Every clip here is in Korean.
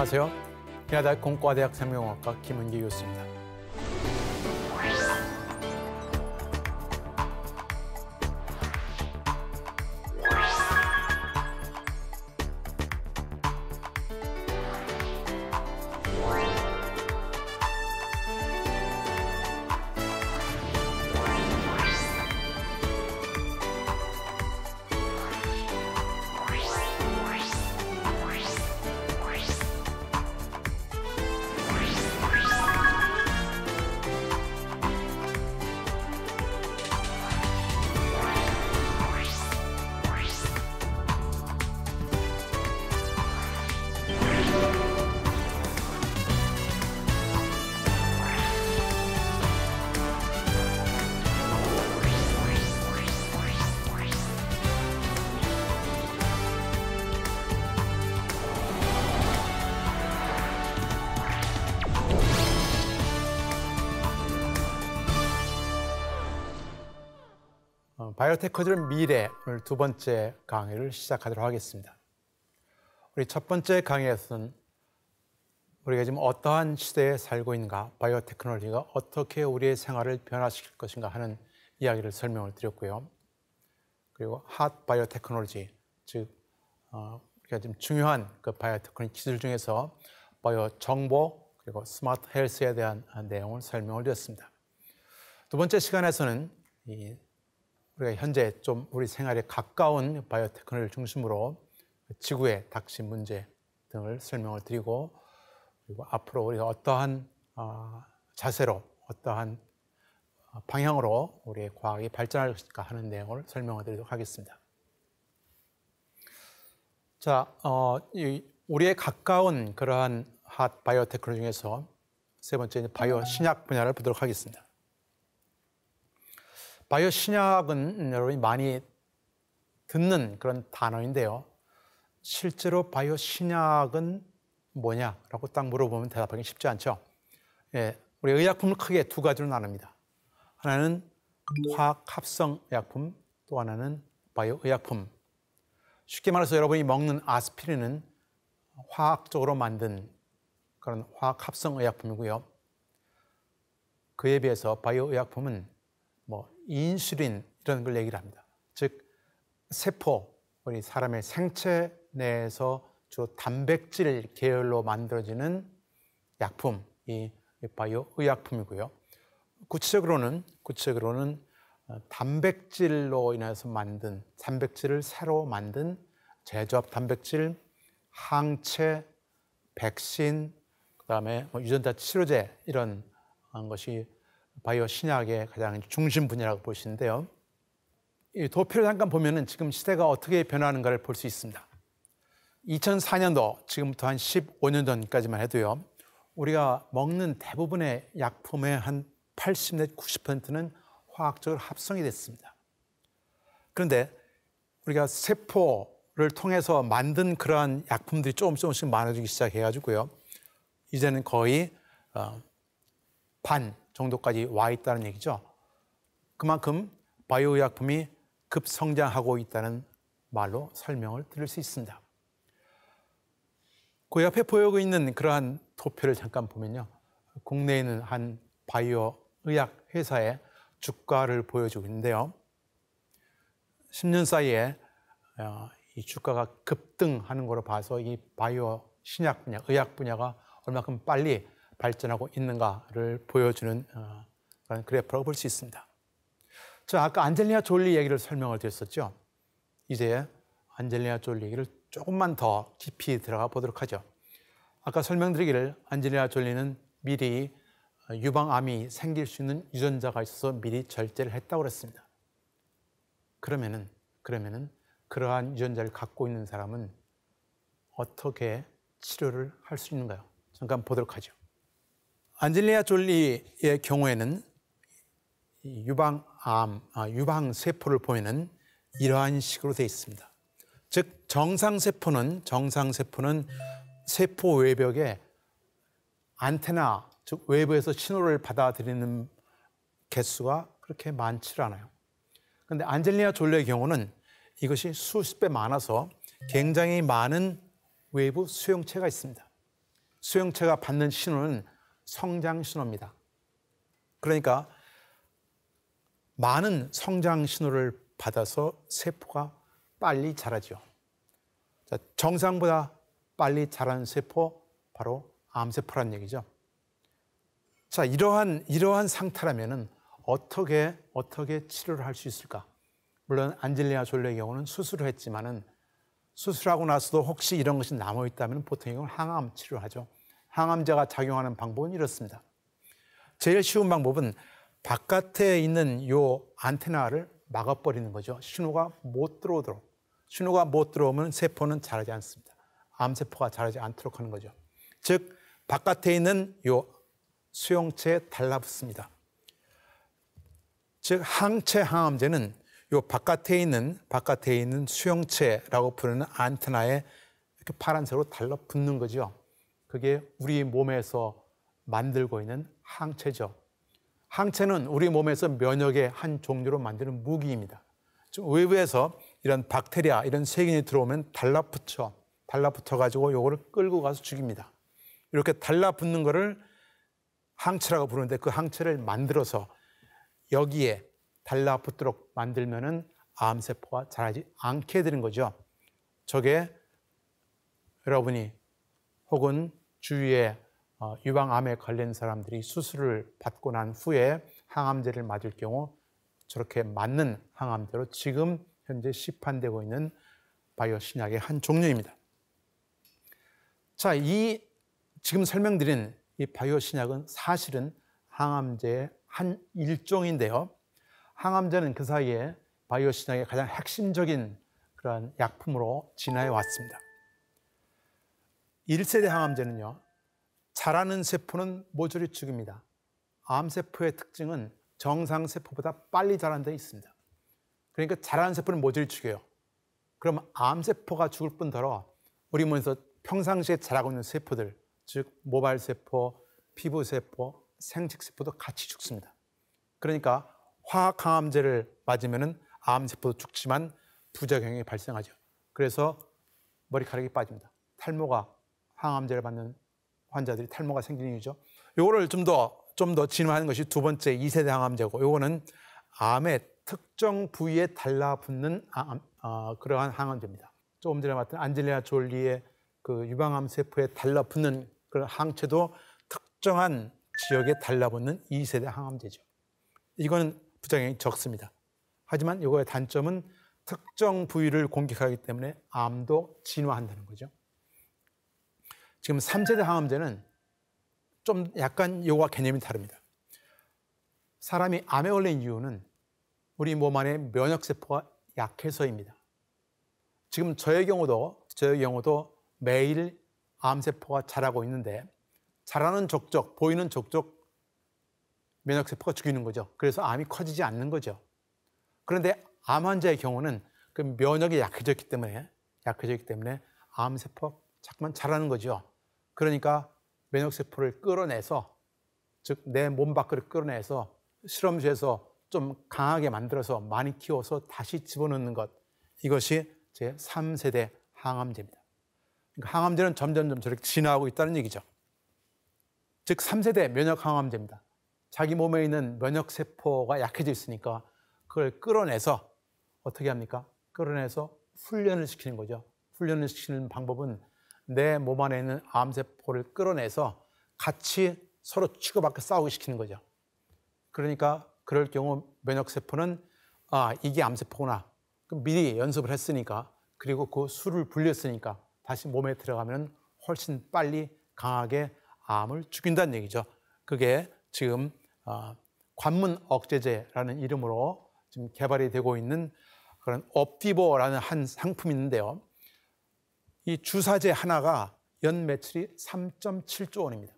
안녕하세요. 캐나다 공과대학 생명학과 김은기 교수입니다. 어, 바이오테크들은 미래 오늘 두 번째 강의를 시작하도록 하겠습니다. 우리 첫 번째 강의에서는 우리가 지금 어떠한 시대에 살고 있는가, 바이오테크놀로지가 어떻게 우리의 생활을 변화시킬 것인가 하는 이야기를 설명을 드렸고요. 그리고 핫 바이오테크놀로지, 즉 우리가 어, 지금 중요한 그 바이오테크놀 기술 중에서 바이오 정보 그리고 스마트 헬스에 대한 내용을 설명을 드렸습니다. 두 번째 시간에서는 이 우리가 현재 좀 우리 생활에 가까운 바이오테크를 중심으로 지구의 닥친 문제 등을 설명을 드리고 그리고 앞으로 우리가 어떠한 아, 자세로 어떠한 아, 방향으로 우리의 과학이 발전할 것일까 하는 내용을 설명을 드리도록 하겠습니다. 자, 어, 우리의 가까운 그러한 핫 바이오테크놀 중에서 세 번째 바이오 신약 분야를 보도록 하겠습니다. 바이오 신약은 여러분이 많이 듣는 그런 단어인데요. 실제로 바이오 신약은 뭐냐라고 딱 물어보면 대답하기 쉽지 않죠. 예, 우리 의약품을 크게 두 가지로 나눕니다. 하나는 화학 합성 의약품, 또 하나는 바이오 의약품. 쉽게 말해서 여러분이 먹는 아스피린은 화학적으로 만든 그런 화학 합성 의약품이고요. 그에 비해서 바이오 의약품은 뭐 인슐린 이런 걸 얘기를 합니다. 즉 세포 우리 사람의 생체 내에서 주로 단백질 계열로 만들어지는 약품 이 바이오 의약품이고요. 구체적으로는 구체적으로는 어, 단백질로 인해서 만든 단백질을 새로 만든 제조업 단백질, 항체, 백신, 그다음에 뭐 유전자 치료제 이런 것이 바이오 신약의 가장 중심 분야라고 보시는데요. 이 도표를 잠깐 보면은 지금 시대가 어떻게 변하는가를 볼 수 있습니다. 2004년도 지금부터 한 15년 전까지만 해도요. 우리가 먹는 대부분의 약품의 한8 0 90%는 화학적으로 합성이 됐습니다. 그런데 우리가 세포를 통해서 만든 그러한 약품들이 조금 조금씩 많아지기 시작해가지고요. 이제는 거의 어, 반 정도까지 와 있다는 얘기죠. 그만큼 바이오의약품이 급성장하고 있다는 말로 설명을 드릴 수 있습니다. 그 옆에 보이고 있는 그러한 도표를 잠깐 보면요. 국내에 있는 한 바이오 의약 회사의 주가를 보여주고 있는데요. 10년 사이에 어, 이 주가가 급등하는 걸로 봐서 이 바이오 신약 분야, 의약 분야가 얼마큼 빨리 발전하고 있는가를 보여주는 어, 그런 그래프라고 볼 수 있습니다. 저 아까 안젤리나 졸리 얘기를 설명을 드렸었죠. 이제 안젤리나 졸리 얘기를 조금만 더 깊이 들어가 보도록 하죠. 아까 설명드리기를 안젤리나 졸리는 미리 어, 유방암이 생길 수 있는 유전자가 있어서 미리 절제를 했다고 그랬습니다. 그러면은 그러면은 그러한 유전자를 갖고 있는 사람은 어떻게 치료를 할 수 있는가요? 잠깐 보도록 하죠. 안젤리아 졸리의 경우에는 유방암, 유방세포를 아, 보이는 이러한 식으로 되어 있습니다. 즉, 정상세포는, 정상세포는 세포 외벽에 안테나, 즉, 외부에서 신호를 받아들이는 개수가 그렇게 많지 않아요. 그런데 안젤리아 졸리의 경우는 이것이 수십 배 많아서 굉장히 많은 외부 수용체가 있습니다. 수용체가 받는 신호는 성장 신호입니다. 그러니까 많은 성장 신호를 받아서 세포가 빨리 자라죠. 정상보다 빨리 자라는 세포 바로 암세포란 얘기죠. 자, 이러한 이러한 상태라면 어떻게 어떻게 치료를 할 수 있을까? 물론 안젤리아 졸레의 경우는 수술을 했지만은 수술하고 나서도 혹시 이런 것이 남아 있다면 보통 이건 항암 치료하죠. 항암제가 작용하는 방법은 이렇습니다. 제일 쉬운 방법은 바깥에 있는 요 안테나를 막아버리는 거죠. 신호가 못 들어오도록. 신호가 못 들어오면 세포는 자라지 않습니다. 암세포가 자라지 않도록 하는 거죠. 즉, 바깥에 있는 요 수용체에 달라붙습니다. 즉, 항체 항암제는 요 바깥에 있는, 바깥에 있는 수용체라고 부르는 안테나에 이렇게 파란색으로 달라붙는 거죠. 그게 우리 몸에서 만들고 있는 항체죠. 항체는 우리 몸에서 면역의 한 종류로 만드는 무기입니다. 외부에서 이런 박테리아, 이런 세균이 들어오면 달라붙죠. 달라붙어 가지고 요거를 끌고 가서 죽입니다. 이렇게 달라붙는 거를 항체라고 부르는데 그 항체를 만들어서 여기에 달라붙도록 만들면은 암세포가 자라지 않게 되는 거죠. 저게 여러분이 혹은 주위에 어, 유방암에 걸린 사람들이 수술을 받고 난 후에 항암제를 맞을 경우 저렇게 맞는 항암제로 지금 현재 시판되고 있는 바이오 신약의 한 종류입니다. 자, 이 지금 설명드린 이 바이오 신약은 사실은 항암제의 한 일종인데요. 항암제는 그 사이에 바이오 신약의 가장 핵심적인 그러 약품으로 진화해 왔습니다. 1세대 항암제는요, 자라는 세포는 모조리 죽입니다. 암세포의 특징은 정상세포보다 빨리 자란 데 있습니다. 그러니까 자라는 세포는 모조리 죽여요. 그럼 암세포가 죽을 뿐더러 우리 몸에서 평상시에 자라고 있는 세포들, 즉 모발세포, 피부세포, 생식세포도 같이 죽습니다. 그러니까 화학항암제를 맞으면 암세포도 죽지만 부작용이 발생하죠. 그래서 머리카락이 빠집니다. 탈모가 항암제를 받는 환자들이 탈모가 생기는 이유죠. 요거를 좀 더 좀 더 진화하는 것이 두 번째 2세대 항암제고 요거는 암의 특정 부위에 달라붙는 암, 어, 그러한 항암제입니다. 조금 전에 봤던 안젤리나 졸리의 그 유방암 세포에 달라붙는 그런 항체도 특정한 지역에 달라붙는 2세대 항암제죠. 이거는 부작용이 적습니다. 하지만 이거의 단점은 특정 부위를 공격하기 때문에 암도 진화한다는 거죠. 지금 3세대 항암제는 좀 약간 요와 거 개념이 다릅니다. 사람이 암에 걸린 이유는 우리 몸 안에 면역 세포가 약해서입니다. 지금 저의 경우도 저의 경우도 매일 암 세포가 자라고 있는데 자라는 족족 보이는 족족 면역 세포가 죽이는 거죠. 그래서 암이 커지지 않는 거죠. 그런데 암 환자의 경우는 그 면역이 약해졌기 때문에 약해졌기 때문에 암 세포 자꾸만 자라는 거죠. 그러니까 면역 세포를 끌어내서 즉 내 몸 밖으로 끌어내서 실험실에서 좀 강하게 만들어서 많이 키워서 다시 집어넣는 것 이것이 제 3세대 항암제입니다. 그러니까 항암제는 점점점 저렇게 진화하고 있다는 얘기죠. 즉 3세대 면역 항암제입니다. 자기 몸에 있는 면역 세포가 약해져 있으니까 그걸 끌어내서 어떻게 합니까? 끌어내서 훈련을 시키는 거죠. 훈련을 시키는 방법은 내몸 안에 있는 암세포를 끌어내서 같이 서로 치고받고 싸우게 시키는 거죠. 그러니까 그럴 경우 면역세포는 아, 이게 암세포구나. 미리 연습을 했으니까 그리고 그 수를 불렸으니까 다시 몸에 들어가면 훨씬 빨리 강하게 암을 죽인다는 얘기죠. 그게 지금 아, 관문 억제제라는 이름으로 지금 개발이 되고 있는 그런 옵티버라는한 상품이 있는데요. 이 주사제 하나가 연 매출이 3.7조 원입니다.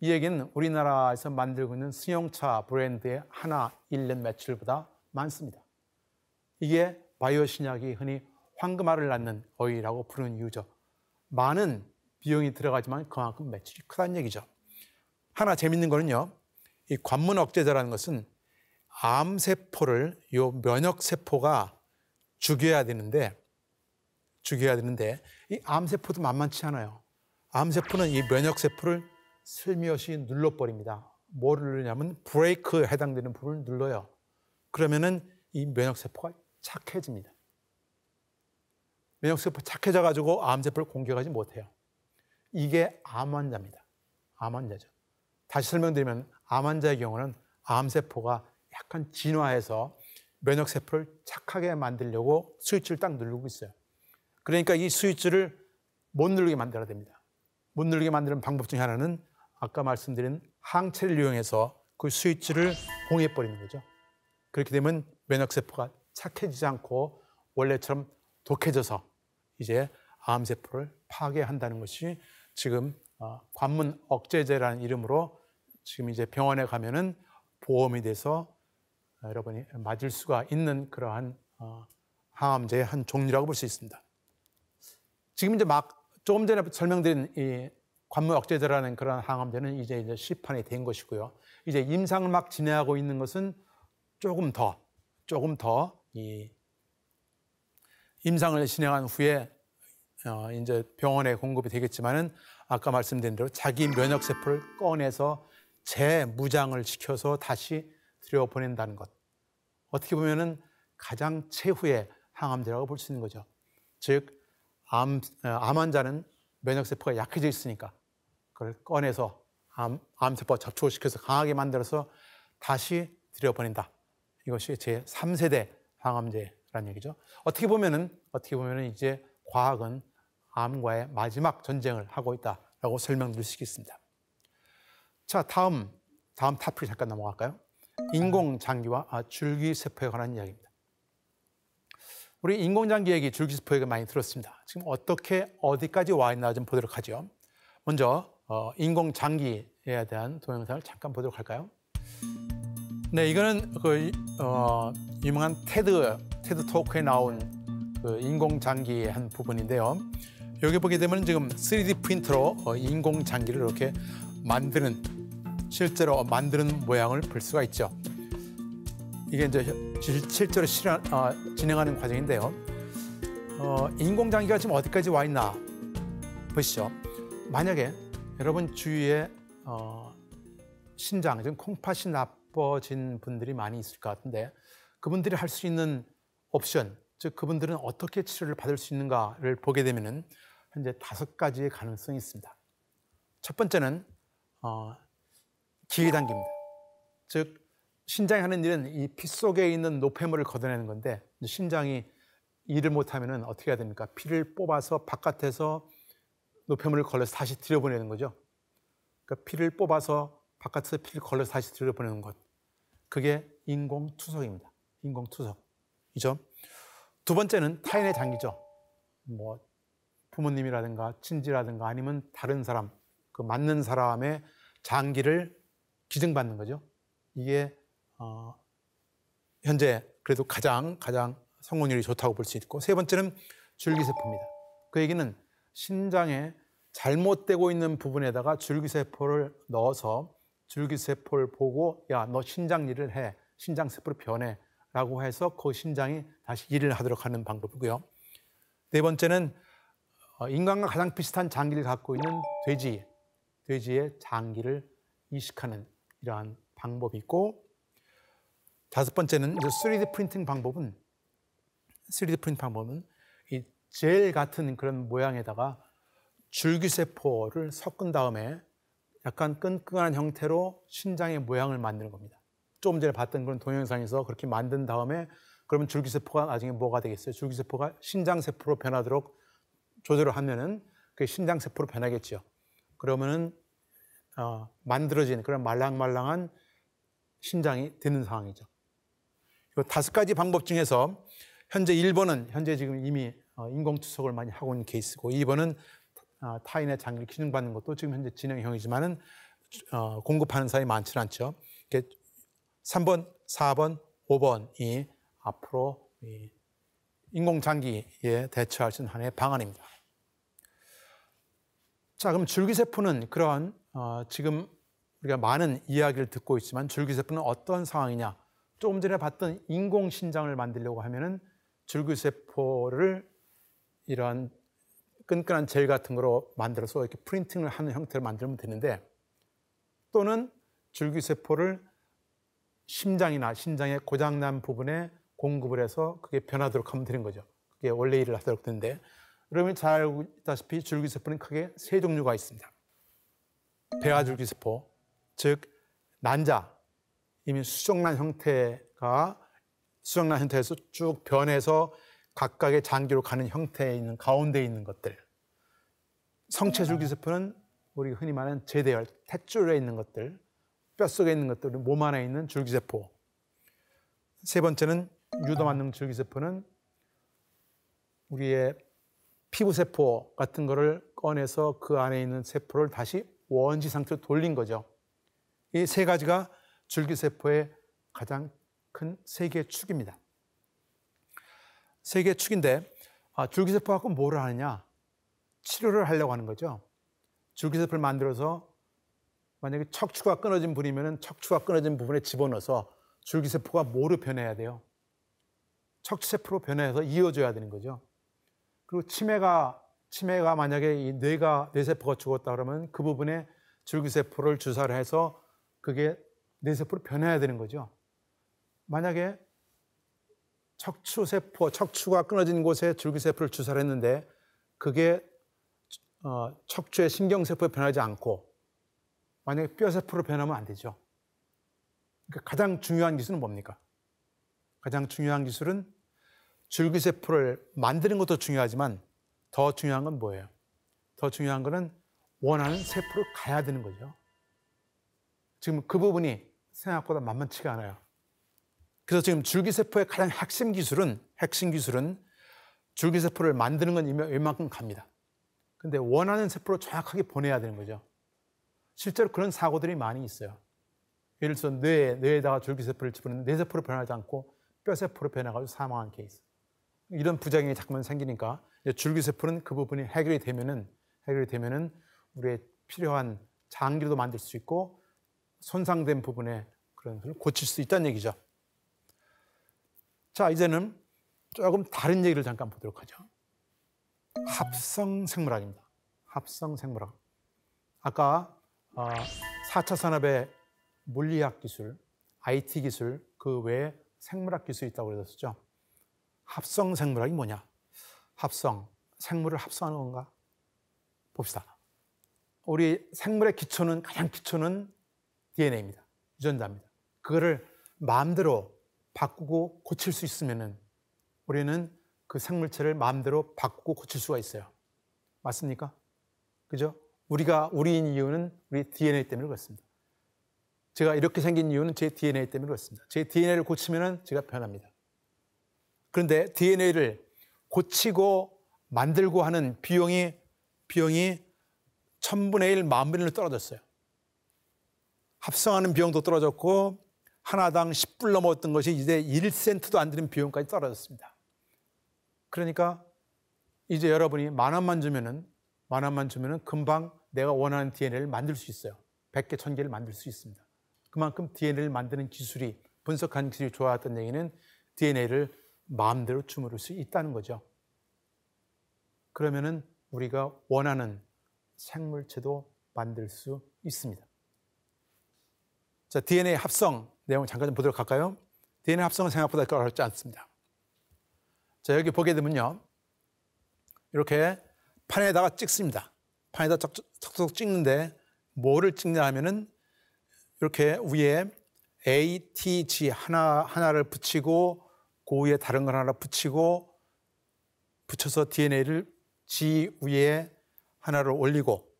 이 얘기는 우리나라에서 만들고 있는 승용차 브랜드의 하나 1년 매출보다 많습니다. 이게 바이오 신약이 흔히 황금알을 낳는 거위라고 부르는 이유죠. 많은 비용이 들어가지만 그만큼 매출이 크다는 얘기죠. 하나 재밌는 거는요. 이 관문 억제제라는 것은 암세포를 요 면역세포가 죽여야 되는데 죽여야 되는데 이 암세포도 만만치 않아요. 암세포는 이 면역세포를 슬며시 눌러버립니다. 뭐를 누르냐면 브레이크에 해당되는 부분을 눌러요. 그러면은 이 면역세포가 착해집니다. 면역세포 착해져가지고 암세포를 공격하지 못해요. 이게 암 환자입니다. 암 환자죠. 다시 설명드리면 암 환자의 경우는 암세포가 약간 진화해서 면역세포를 착하게 만들려고 스위치를 딱 누르고 있어요. 그러니까 이 스위치를 못 누르게 만들어야 됩니다. 못 누르게 만드는 방법 중에 하나는 아까 말씀드린 항체를 이용해서 그 스위치를 봉해버리는 거죠. 그렇게 되면 면역세포가 착해지지 않고 원래처럼 독해져서 이제 암세포를 파괴한다는 것이 지금 어, 관문 억제제라는 이름으로 지금 이제 병원에 가면은 보험이 돼서 어, 여러분이 맞을 수가 있는 그러한 어, 항암제의 한 종류라고 볼 수 있습니다. 지금 이제 막 조금 전에 설명드린 이관문 억제제라는 그런 항암제는 이제 이제 시판이 된 것이고요. 이제 임상을 막 진행하고 있는 것은 조금 더 조금 더 이 임상을 진행한 후에 어 이제 병원에 공급이 되겠지만은 아까 말씀드린 대로 자기 면역 세포를 꺼내서 재무장을 시켜서 다시 들여보낸다는 것. 어떻게 보면은 가장 최후의 항암제라고 볼 수 있는 거죠. 즉 암, 어, 암 환자는 면역세포가 약해져 있으니까 그걸 꺼내서 암, 암세포와 접촉시켜서 을 강하게 만들어서 다시 들여버린다 이것이 제 3세대 항암제라는 얘기죠. 어떻게 보면은, 어떻게 보면은 이제 과학은 암과의 마지막 전쟁을 하고 있다라고 설명드릴 수 있겠습니다. 자, 다음, 다음 타피 잠깐 넘어갈까요? 인공장기와 줄기세포에 관한 이야기입니다. 우리 인공장기획기 줄기스포 얘기 많이 들었습니다. 지금 어떻게 어디까지 와 있나 좀 보도록 하죠. 먼저 어, 인공장기에 대한 동영상을 잠깐 보도록 할까요? 네, 이거는 그 어, 유명한 테드 테드 토크에 나온 그 인공장기의 한 부분인데요. 여기 보게 되면 지금 3D 프린터로 어, 인공장기를 이렇게 만드는 실제로 만드는 모양을 볼 수가 있죠. 이게 이제 실제로 실현, 어, 진행하는 과정인데요. 어, 인공장기가 지금 어디까지 와 있나 보시죠. 만약에 여러분 주위에 어, 신장, 지금 콩팥이 나빠진 분들이 많이 있을 것 같은데 그분들이 할 수 있는 옵션, 즉 그분들은 어떻게 치료를 받을 수 있는가를 보게 되면은 현재 다섯 가지의 가능성이 있습니다. 첫 번째는 어, 기회 단계입니다. 즉 신장이 하는 일은 이 피 속에 있는 노폐물을 걷어내는 건데 신장이 일을 못하면 어떻게 해야 됩니까? 피를 뽑아서 바깥에서 노폐물을 걸러서 다시 들여보내는 거죠. 그러니까 피를 뽑아서 바깥에서 피를 걸러서 다시 들여보내는 것. 그게 인공투석입니다. 인공투석. 이죠두 번째는 타인의 장기죠. 뭐 부모님이라든가 친지라든가 아니면 다른 사람, 그 맞는 사람의 장기를 기증받는 거죠. 이게 어, 현재 그래도 가장 가장 성공률이 좋다고 볼 수 있고 세 번째는 줄기세포입니다. 그 얘기는 신장에 잘못되고 있는 부분에다가 줄기세포를 넣어서 줄기세포를 보고 야 너 신장 일을 해 신장세포로 변해 라고 해서 그 신장이 다시 일을 하도록 하는 방법이고요. 네 번째는 어, 인간과 가장 비슷한 장기를 갖고 있는 돼지, 돼지의 장기를 이식하는 이러한 방법이 고 다섯 번째는 3D 프린팅 방법은 3D 프린팅 방법은 이젤 같은 그런 모양에다가 줄기세포를 섞은 다음에 약간 끈끈한 형태로 신장의 모양을 만드는 겁니다. 조금 전에 봤던 그런 동영상에서 그렇게 만든 다음에 그러면 줄기세포가 나중에 뭐가 되겠어요? 줄기세포가 신장세포로 변하도록 조절을 하면은 그 신장세포로 변하겠죠. 그러면은 어, 만들어진 그런 말랑말랑한 신장이 되는 상황이죠. 다섯 가지 방법 중에서 현재 1번은 현재 지금 이미 어, 인공투석을 많이 하고 있는 케이스고 2번은 아, 타인의 장기를 기증받는 것도 지금 현재 진행형이지만은 어, 공급하는 사람이 많지는 않죠. 3번, 4번, 5번이 앞으로 인공장기에 대처할 수 있는 하나의 방안입니다. 자, 그럼 줄기세포는 그러한 어, 지금 우리가 많은 이야기를 듣고 있지만 줄기세포는 어떤 상황이냐? 조금 전에 봤던 인공신장을 만들려고 하면은 줄기세포를 이러한 끈끈한 젤 같은 거로 만들어서 이렇게 프린팅을 하는 형태로 만들면 되는데 또는 줄기세포를 심장이나 심장의 고장난 부분에 공급을 해서 그게 변하도록 하면 되는 거죠. 그게 원래 일을 하도록 되는데 그러면잘 알고 있다시피 줄기세포는 크게 세 종류가 있습니다. 배아줄기세포, 즉 난자, 이미 수정란 형태가 수정란 형태에서 쭉 변해서 각각의 장기로 가는 형태에 있는 가운데 있는 것들. 성체줄기세포는 음. 우리 흔히 말하는 제대혈, 탯줄에 있는 것들, 뼛속에 있는 것들, 몸 안에 있는 줄기세포. 세 번째는 유도만능 줄기세포는 우리의 피부세포 같은 거를 꺼내서 그 안에 있는 세포를 다시 원시 상태로 돌린 거죠. 이 세 가지가 줄기세포의 가장 큰세계 축입니다. 세계 축인데 아, 줄기세포가 꼭 뭐를 하느냐? 치료를 하려고 하는 거죠. 줄기세포를 만들어서 만약에 척추가 끊어진 분이면 척추가 끊어진 부분에 집어넣어서 줄기세포가 뭐로 변해야 돼요? 척추세포로 변해서 이어져야 되는 거죠. 그리고 치매가 치매가 만약에 이 뇌가 뇌세포가 죽었다 그러면 그 부분에 줄기세포를 주사를 해서 그게 뇌세포로 변해야 되는 거죠. 만약에 척추세포, 척추가 끊어진 곳에 줄기세포를 주사를 했는데 그게 어, 척추의 신경세포에 변하지 않고 만약에 뼈세포로 변하면 안 되죠. 그러니까 가장 중요한 기술은 뭡니까? 가장 중요한 기술은 줄기세포를 만드는 것도 중요하지만 더 중요한 건 뭐예요? 더 중요한 거는 원하는 세포로 가야 되는 거죠. 지금 그 부분이 생각보다 만만치가 않아요. 그래서 지금 줄기세포의 가장 핵심 기술은 핵심 기술은 줄기세포를 만드는 건 이만큼 갑니다. 근데 원하는 세포로 정확하게 보내야 되는 거죠. 실제로 그런 사고들이 많이 있어요. 예를 들어 뇌 뇌에다가 줄기세포를 집어넣는데 뇌세포로 변하지 않고 뼈세포로 변해가지고 사망한 케이스. 이런 부작용이 자꾸만 생기니까 줄기세포는 그 부분이 해결이 되면은 해결이 되면은 우리의 필요한 장기도 로 만들 수 있고 손상된 부분에 그런 것을 고칠 수 있다는 얘기죠. 자, 이제는 조금 다른 얘기를 잠깐 보도록 하죠. 합성 생물학입니다. 합성 생물학. 아까 4차 어, 산업의 물리학 기술, IT 기술, 그 외에 생물학 기술이 있다고 그랬었죠. 합성 생물학이 뭐냐? 합성, 생물을 합성하는 건가? 봅시다. 우리 생물의 기초는, 가장 기초는 DNA입니다. 유전자입니다. 그거를 마음대로 바꾸고 고칠 수있으면 우리는 그 생물체를 마음대로 바꾸고 고칠 수가 있어요. 맞습니까? 그죠? 우리가 우리인 이유는 우리 DNA 때문에 그렇습니다. 제가 이렇게 생긴 이유는 제 DNA 때문에 그렇습니다. 제 DNA를 고치면은 제가 변합니다. 그런데 DNA를 고치고 만들고 하는 비용이 비용이 1000분의 1, 만 분의 1로 떨어졌어요. 합성하는 비용도 떨어졌고 하나당 10불 넘었던 것이 이제 1센트도 안 되는 비용까지 떨어졌습니다. 그러니까 이제 여러분이 만 원만 주면은 만 원만 주면은 금방 내가 원하는 DNA를 만들 수 있어요. 100개, 1000개를 만들 수 있습니다. 그만큼 DNA를 만드는 기술이 분석한 기술이 좋아했던 얘기는 DNA를 마음대로 주무를 수 있다는 거죠. 그러면은 우리가 원하는 생물체도 만들 수 있습니다. 자, DNA 합성 내용 잠깐 좀 보도록 할까요? DNA 합성은 생각보다 어렵지 않습니다. 자, 여기 보게 되면요. 이렇게 판에다가 찍습니다. 판에다 척척 찍는데 뭐를 찍냐 하면은 이렇게 위에 A, T, G 하나, 하나를 붙이고 그 위에 다른 걸 하나 붙이고 붙여서 DNA를 G 위에 하나를 올리고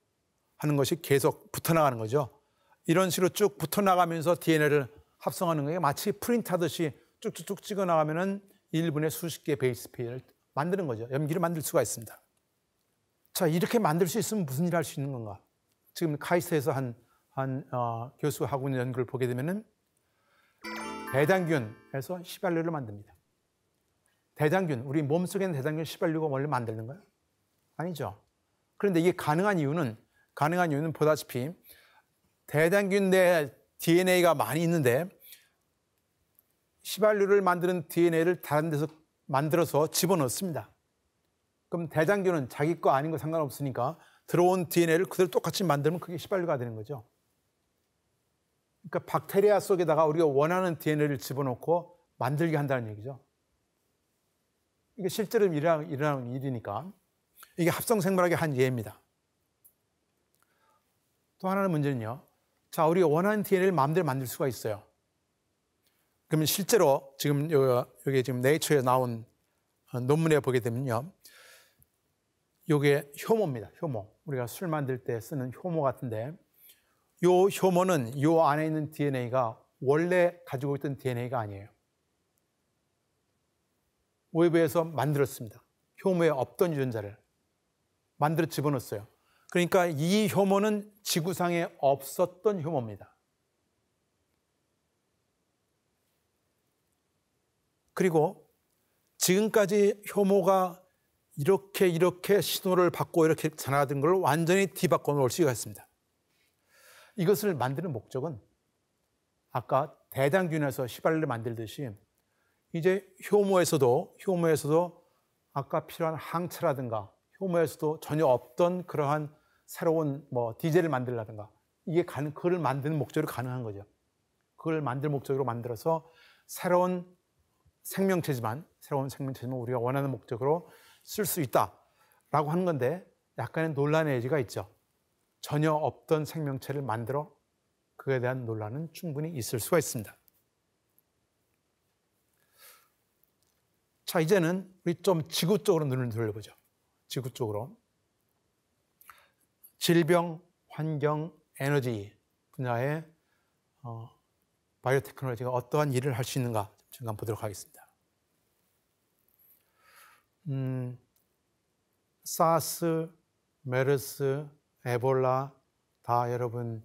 하는 것이 계속 붙어나가는 거죠. 이런 식으로 쭉 붙어 나가면서 DNA를 합성하는 거예요. 마치 프린트듯이 쭉쭉쭉 찍어 나가면은 1분에 수십 개 베이스 페이를 만드는 거죠. 염기를 만들 수가 있습니다. 자, 이렇게 만들 수 있으면 무슨 일을 할 수 있는 건가? 지금 카이스트에서 한, 한, 어, 교수가 하고 있는 연구를 보게 되면은 대장균에서 시발류를 만듭니다. 대장균, 우리 몸속에 있는 대장균 시발류가 원래 만드는 거예요? 아니죠. 그런데 이게 가능한 이유는, 가능한 이유는 보다시피 대장균 내 DNA가 많이 있는데 시발류를 만드는 DNA를 다른 데서 만들어서 집어넣습니다. 그럼 대장균은 자기 거 아닌 거 상관없으니까 들어온 DNA를 그대로 똑같이 만들면 그게 시발류가 되는 거죠. 그러니까 박테리아 속에다가 우리가 원하는 DNA를 집어넣고 만들게 한다는 얘기죠. 이게 실제로 일어나는 일이니까 이게 합성생물학의 한 예입니다. 또 하나의 문제는요. 자, 우리 가 원하는 DNA를 마음대로 만들 수가 있어요. 그러면 실제로 지금 여기 지금 네이처에 나온 어, 논문에 보게 되면요. 요게 효모입니다. 효모. 우리가 술 만들 때 쓰는 효모 같은데 요 효모는 요 안에 있는 DNA가 원래 가지고 있던 DNA가 아니에요. 외부에서 만들었습니다. 효모에 없던 유전자를 만들어 집어넣었어요. 그러니까 이 효모는 지구상에 없었던 효모입니다. 그리고 지금까지 효모가 이렇게 이렇게 신호를 받고 이렇게 자라던 걸 완전히 뒤바꿔 놓을 수가 있습니다. 이것을 만드는 목적은 아까 대장균에서 시발을 만들듯이 이제 효모에서도 효모에서도 아까 필요한 항체라든가 효모에서도 전혀 없던 그러한 새로운 뭐 디젤을 만들라든가 이게 가능, 그걸 만드는 목적으로 가능한 거죠. 그걸 만들 목적으로 만들어서 새로운 생명체지만 새로운 생명체지만 우리가 원하는 목적으로 쓸 수 있다라고 하는 건데 약간의 논란의 여지가 있죠. 전혀 없던 생명체를 만들어 그에 대한 논란은 충분히 있을 수가 있습니다. 자, 이제는 우리 좀 지구 쪽으로 눈을 돌려보죠. 지구 쪽으로. 질병, 환경, 에너지 분야의 어, 바이오테크놀로지가 어떠한 일을 할 수 있는가 잠깐 보도록 하겠습니다. 음, 사스, 메르스, 에볼라 다 여러분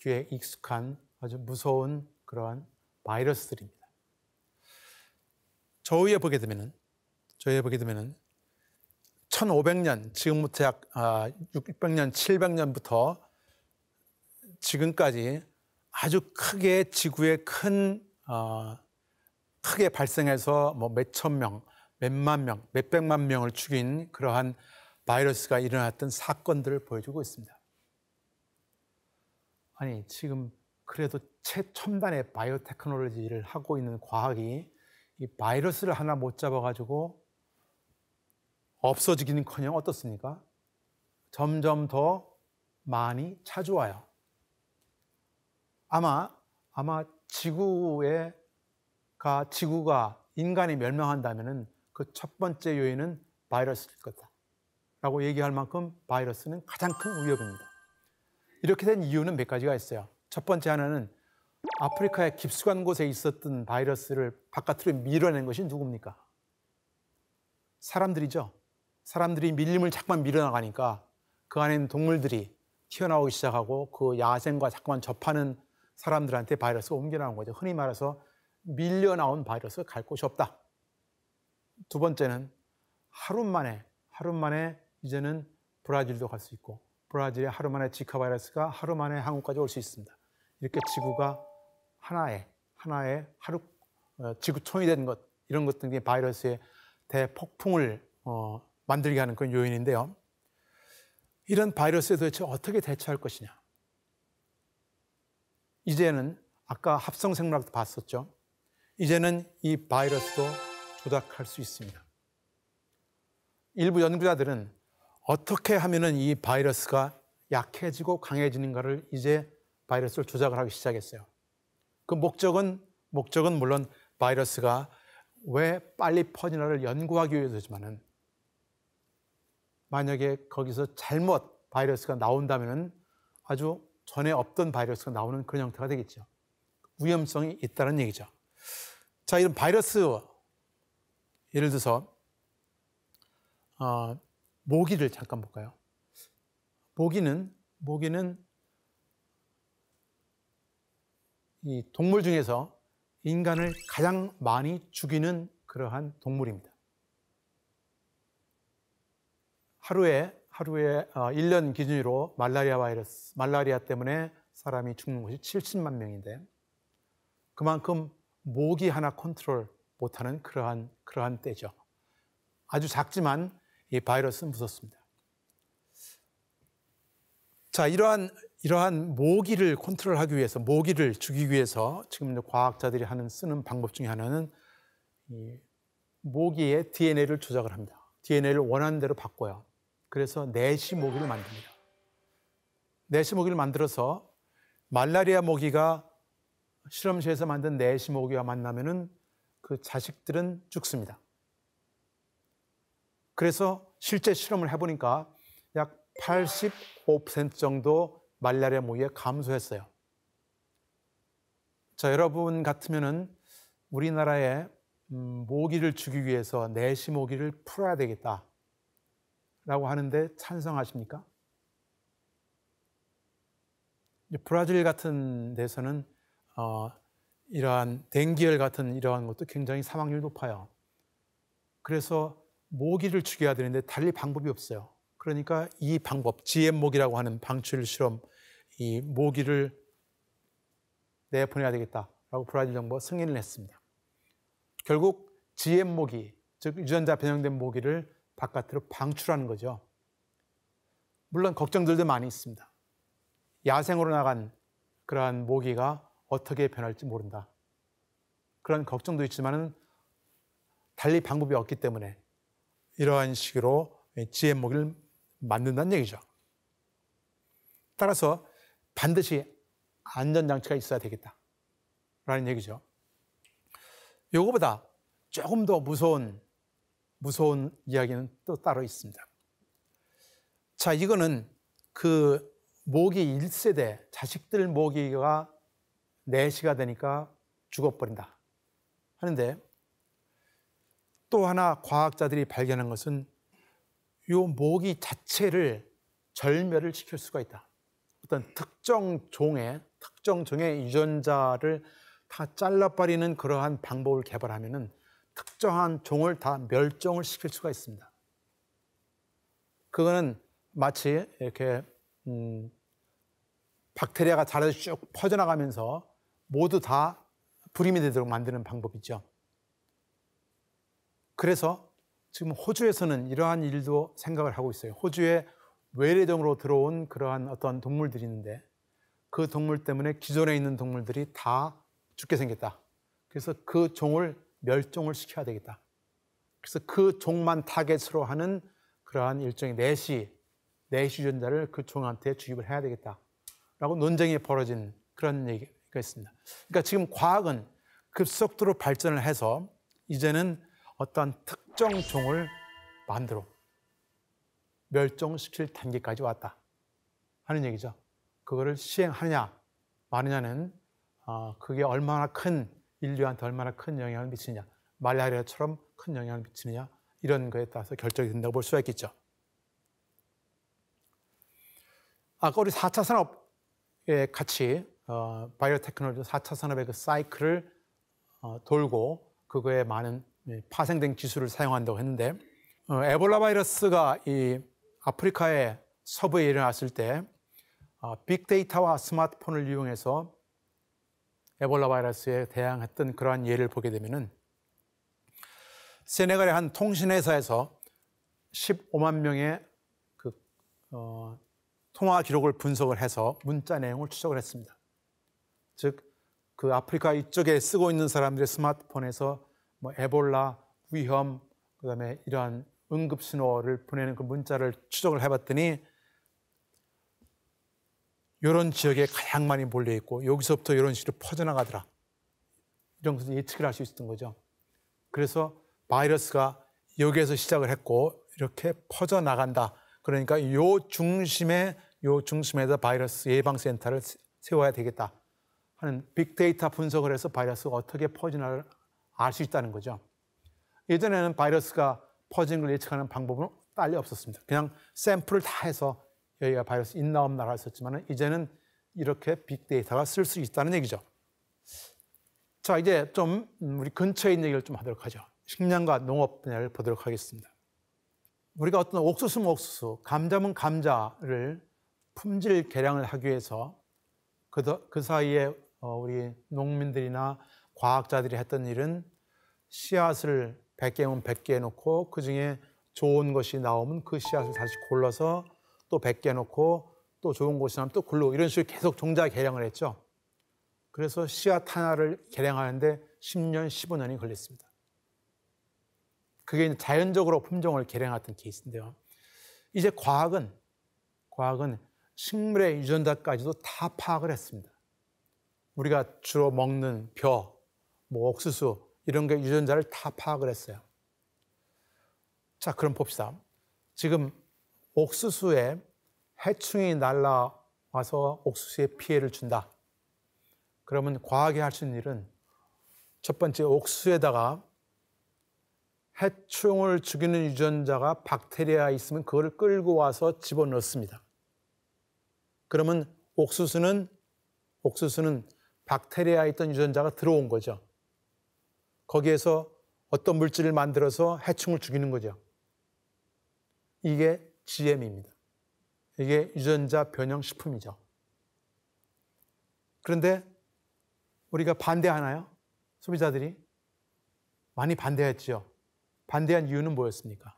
귀에 익숙한 아주 무서운 그러한 바이러스들입니다. 저 위에 보게 되면은 저 위에 보게 되면은 1500년, 지금부터 약 600년, 아, 700년부터 지금까지 아주 크게 지구에 큰, 어, 크게 발생해서 뭐 몇천 명, 몇만 명, 몇백만 명을 죽인 그러한 바이러스가 일어났던 사건들을 보여주고 있습니다. 아니, 지금 그래도 최첨단의 바이오테크놀로지를 하고 있는 과학이 이 바이러스를 하나 못 잡아가지고 없어지기는커녕 어떻습니까? 점점 더 많이 찾아와요. 아마 아마 지구에가 지구가 인간이 멸망한다면그 첫 번째 요인은 바이러스일 거다라고 얘기할 만큼 바이러스는 가장 큰 위협입니다. 이렇게 된 이유는 몇 가지가 있어요. 첫 번째 하나는 아프리카의 깊숙한 곳에 있었던 바이러스를 바깥으로 밀어낸 것이 누굽니까? 사람들이죠. 사람들이 밀림을 자꾸만 밀어나가니까 그 안에 있는 동물들이 튀어나오기 시작하고 그 야생과 자꾸만 접하는 사람들한테 바이러스가 옮겨나온 거죠. 흔히 말해서 밀려나온 바이러스 가갈 곳이 없다. 두 번째는 하루 만에 하루 만에 이제는 브라질도 갈 수 있고 브라질에 하루 만에 지카 바이러스가 하루 만에 한국까지 올 수 있습니다. 이렇게 지구가 하나의 하나의 하루 어, 지구촌이 된 것 이런 것들이 바이러스의 대폭풍을 어, 만들게 하는 그런 요인인데요. 이런 바이러스에 도대체 어떻게 대처할 것이냐. 이제는 아까 합성 생물학도 봤었죠. 이제는 이 바이러스도 조작할 수 있습니다. 일부 연구자들은 어떻게 하면은 이 바이러스가 약해지고 강해지는가를 이제 바이러스를 조작을 하기 시작했어요. 그 목적은 목적은 물론 바이러스가 왜 빨리 퍼지나를 연구하기 위해서지만은 만약에 거기서 잘못 바이러스가 나온다면 아주 전에 없던 바이러스가 나오는 그런 형태가 되겠죠. 위험성이 있다는 얘기죠. 자, 이런 바이러스, 예를 들어서, 어, 모기를 잠깐 볼까요? 모기는, 모기는 이 동물 중에서 인간을 가장 많이 죽이는 그러한 동물입니다. 하루에 하루에 1년 어, 기준으로 말라리아 바이러스, 말라리아 때문에 사람이 죽는 것이 70만 명인데 그만큼 모기 하나 컨트롤 못하는 그러한 그러한 때죠. 아주 작지만 이 바이러스는 무섭습니다. 자, 이러한 이러한 모기를 컨트롤하기 위해서 모기를 죽이기 위해서 지금 과학자들이 하는 쓰는 방법 중에 하나는 이 모기의 DNA를 조작을 합니다. DNA를 원하는 대로 바꿔요. 그래서 내시 모기를 만듭니다. 내시 모기를 만들어서 말라리아 모기가 실험실에서 만든 내시 모기와 만나면은 그 자식들은 죽습니다. 그래서 실제 실험을 해보니까 약 85% 정도 말라리아 모기가 감소했어요. 자, 여러분 같으면은 우리나라에 음, 모기를 주기 위해서 내시 모기를 풀어야 되겠다. 라고 하는데 찬성하십니까? 브라질 같은 데서는 어, 이러한 댕기열 같은 이러한 것도 굉장히 사망률이 높아요. 그래서 모기를 죽여야 되는데 달리 방법이 없어요. 그러니까 이 방법, GM 모기라고 하는 방출 실험, 이 모기를 내보내야 되겠다라고 브라질 정부가 승인을 했습니다. 결국 GM 모기, 즉 유전자 변형된 모기를 바깥으로 방출하는 거죠. 물론 걱정들도 많이 있습니다. 야생으로 나간 그러한 모기가 어떻게 변할지 모른다. 그런 걱정도 있지만은 달리 방법이 없기 때문에 이러한 식으로 지혜 모기를 만든다는 얘기죠. 따라서 반드시 안전장치가 있어야 되겠다. 라는 얘기죠. 요거보다 조금 더 무서운 무서운 이야기는 또 따로 있습니다. 자, 이거는 그 모기 1세대, 자식들 모기가 4시가 되니까 죽어버린다. 하는데 또 하나 과학자들이 발견한 것은 이 모기 자체를 절멸을 시킬 수가 있다. 어떤 특정 종의, 특정 종의 유전자를 다 잘라버리는 그러한 방법을 개발하면은 특정한 종을 다 멸종을 시킬 수가 있습니다. 그거는 마치 이렇게 음, 박테리아가 자라서 쭉 퍼져나가면서 모두 다 불임이 되도록 만드는 방법이죠. 그래서 지금 호주에서는 이러한 일도 생각을 하고 있어요. 호주에 외래종으로 들어온 그러한 어떤 동물들이 있는데 그 동물 때문에 기존에 있는 동물들이 다 죽게 생겼다. 그래서 그 종을 멸종을 시켜야 되겠다. 그래서 그 종만 타겟으로 하는 그러한 일종의 내시, 내시 유전자를 그 종한테 주입을 해야 되겠다. 라고 논쟁이 벌어진 그런 얘기가 있습니다. 그러니까 지금 과학은 급속도로 발전을 해서 이제는 어떠한 특정 종을 만들어 멸종시킬 단계까지 왔다. 하는 얘기죠. 그거를 시행하느냐, 마느냐는 어, 그게 얼마나 큰 인류한테 얼마나 큰 영향을 미치냐, 느 말라리아처럼 큰 영향을 미치느냐 이런 거에 따라서 결정이 된다고 볼 수가 있겠죠. 아까 우리 4차 산업에 같이 어, 바이오 테크놀로지 4차 산업의 그 사이클을 어, 돌고 그거에 많은 예, 파생된 기술을 사용한다고 했는데 어, 에볼라 바이러스가 이 아프리카의 서부에 일어났을 때 어, 빅데이터와 스마트폰을 이용해서 에볼라 바이러스에 대항했던 그러한 예를 보게 되면은 세네갈의 한 통신회사에서 15만 명의 그, 어, 통화 기록을 분석을 해서 문자 내용을 추적을 했습니다. 즉, 그 아프리카 이쪽에 쓰고 있는 사람들의 스마트폰에서 뭐 에볼라 위험, 그 다음에 이러한 응급신호를 보내는 그 문자를 추적을 해봤더니 이런 지역에 가장 많이 몰려 있고 여기서부터 이런 식으로 퍼져나가더라. 이런 것을 예측을 할 수 있었던 거죠. 그래서 바이러스가 여기에서 시작을 했고 이렇게 퍼져 나간다. 그러니까 요 중심에 요 중심에다 바이러스 예방 센터를 세워야 되겠다 하는 빅데이터 분석을 해서 바이러스가 어떻게 퍼지나를 알수 있다는 거죠. 예전에는 바이러스가 퍼진 걸 예측하는 방법은 빨리 없었습니다. 그냥 샘플을 다 해서 여기가 바이러스 있나 없나라 했었지만 이제는 이렇게 빅데이터가 쓸 수 있다는 얘기죠. 자, 이제 좀 우리 근처에 있는 얘기를 좀 하도록 하죠. 식량과 농업 분야를 보도록 하겠습니다. 우리가 어떤 옥수수면 옥수수, 감자면 감자를 품질 개량을 하기 위해서 그, 그 사이에 어, 우리 농민들이나 과학자들이 했던 일은 씨앗을 100개면 100개 놓고 그 중에 좋은 것이 나오면 그 씨앗을 다시 골라서 또 100개 놓고 또 좋은 곳이 나면 또굴로 이런 식으로 계속 종자 개량을 했죠. 그래서 씨앗 하나를 개량하는데 10년, 15년이 걸렸습니다. 그게 자연적으로 품종을 개량했던 케이스인데요. 이제 과학은 과학은 식물의 유전자까지도 다 파악을 했습니다. 우리가 주로 먹는 벼, 뭐 옥수수 이런 게 유전자를 다 파악을 했어요. 자, 그럼 봅시다. 지금 옥수수에 해충이 날라와서 옥수수에 피해를 준다. 그러면 과하게 할수 있는 일은 첫 번째 옥수에다가 해충을 죽이는 유전자가 박테리아 있으면 그거 끌고 와서 집어넣습니다. 그러면 옥수수는 옥수수는 박테리아 있던 유전자가 들어온 거죠. 거기에서 어떤 물질을 만들어서 해충을 죽이는 거죠. 이게 GM입니다. 이게 유전자 변형 식품이죠. 그런데 우리가 반대하나요? 소비자들이 많이 반대했죠 반대한 이유는 뭐였습니까?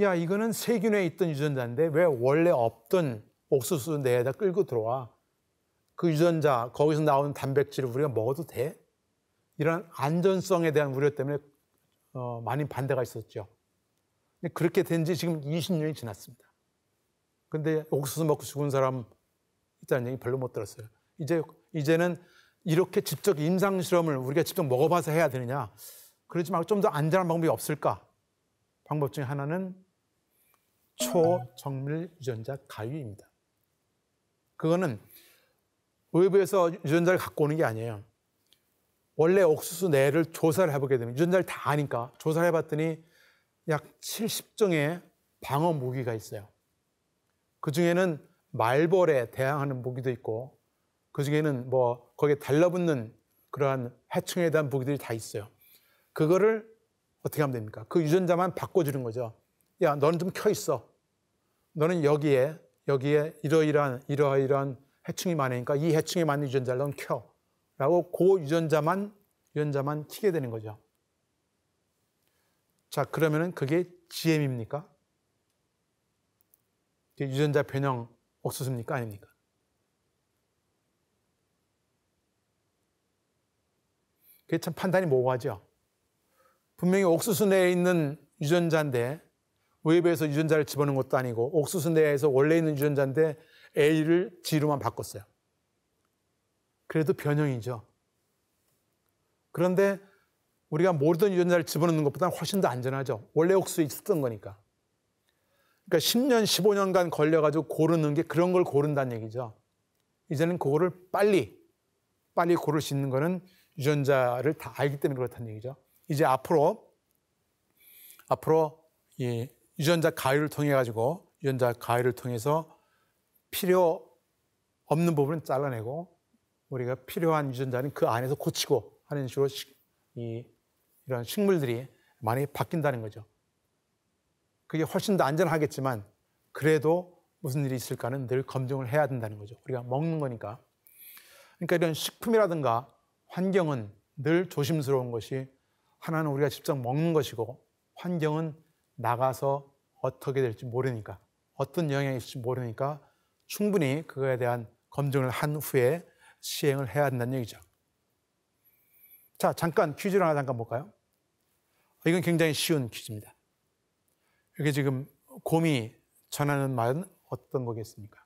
야, 이거는 세균에 있던 유전자인데 왜 원래 없던 옥수수 내에다 끌고 들어와? 그 유전자, 거기서 나오는 단백질을 우리가 먹어도 돼? 이런 안전성에 대한 우려 때문에 어, 많이 반대가 있었죠. 그렇게 된 지 지금 20년이 지났습니다. 근데 옥수수 먹고 죽은 사람 있다는 얘기 별로 못 들었어요. 이제, 이제는 이렇게 직접 임상실험을 우리가 직접 먹어봐서 해야 되느냐. 그러지 말고 좀 더 안전한 방법이 없을까? 방법 중에 하나는 초정밀 유전자 가위입니다. 그거는 외부에서 유전자를 갖고 오는 게 아니에요. 원래 옥수수 내를 조사를 해보게 되면 유전자를 다 아니까 조사를 해봤더니 약 70종의 방어 무기가 있어요. 그 중에는 말벌에 대항하는 무기도 있고, 그 중에는 뭐 거기에 달라붙는 그러한 해충에 대한 무기들이 다 있어요. 그거를 어떻게 하면 됩니까? 그 유전자만 바꿔주는 거죠. 야, 너는 좀 켜 있어. 너는 여기에 여기에 이러이러한 이러이러한 해충이 많으니까 이 해충에 맞는 유전자를 넌 켜. 라고 그 유전자만 유전자만 키게 되는 거죠. 자, 그러면은 그게 GM입니까? 유전자 변형 옥수수입니까? 아닙니까? 그게 참 판단이 모호하죠. 분명히 옥수수 내에 있는 유전자인데 외부에서 유전자를 집어넣은 것도 아니고 옥수수 내에서 원래 있는 유전자인데 A를 G로만 바꿨어요. 그래도 변형이죠. 그런데 우리가 모르던 유전자를 집어넣는 것보다 훨씬 더 안전하죠. 원래 옥수 있었던 거니까. 그러니까 10년, 15년간 걸려가지고 고르는 게 그런 걸 고른다는 얘기죠. 이제는 그거를 빨리, 빨리 고를 수 있는 거는 유전자를 다 알기 때문에 그렇다는 얘기죠. 이제 앞으로, 앞으로 이 유전자 가위를 통해가지고 유전자 가위를 통해서 필요 없는 부분은 잘라내고 우리가 필요한 유전자는 그 안에서 고치고 하는 식으로 이 이런 식물들이 많이 바뀐다는 거죠. 그게 훨씬 더 안전하겠지만 그래도 무슨 일이 있을까는 늘 검증을 해야 된다는 거죠. 우리가 먹는 거니까. 그러니까 이런 식품이라든가 환경은 늘 조심스러운 것이 하나는 우리가 직접 먹는 것이고 환경은 나가서 어떻게 될지 모르니까 어떤 영향이 있을지 모르니까 충분히 그거에 대한 검증을 한 후에 시행을 해야 된다는 얘기죠. 자, 잠깐 퀴즈를 하나 잠깐 볼까요? 이건 굉장히 쉬운 퀴즈입니다. 이게 지금 곰이 전하는 말은 어떤 거겠습니까?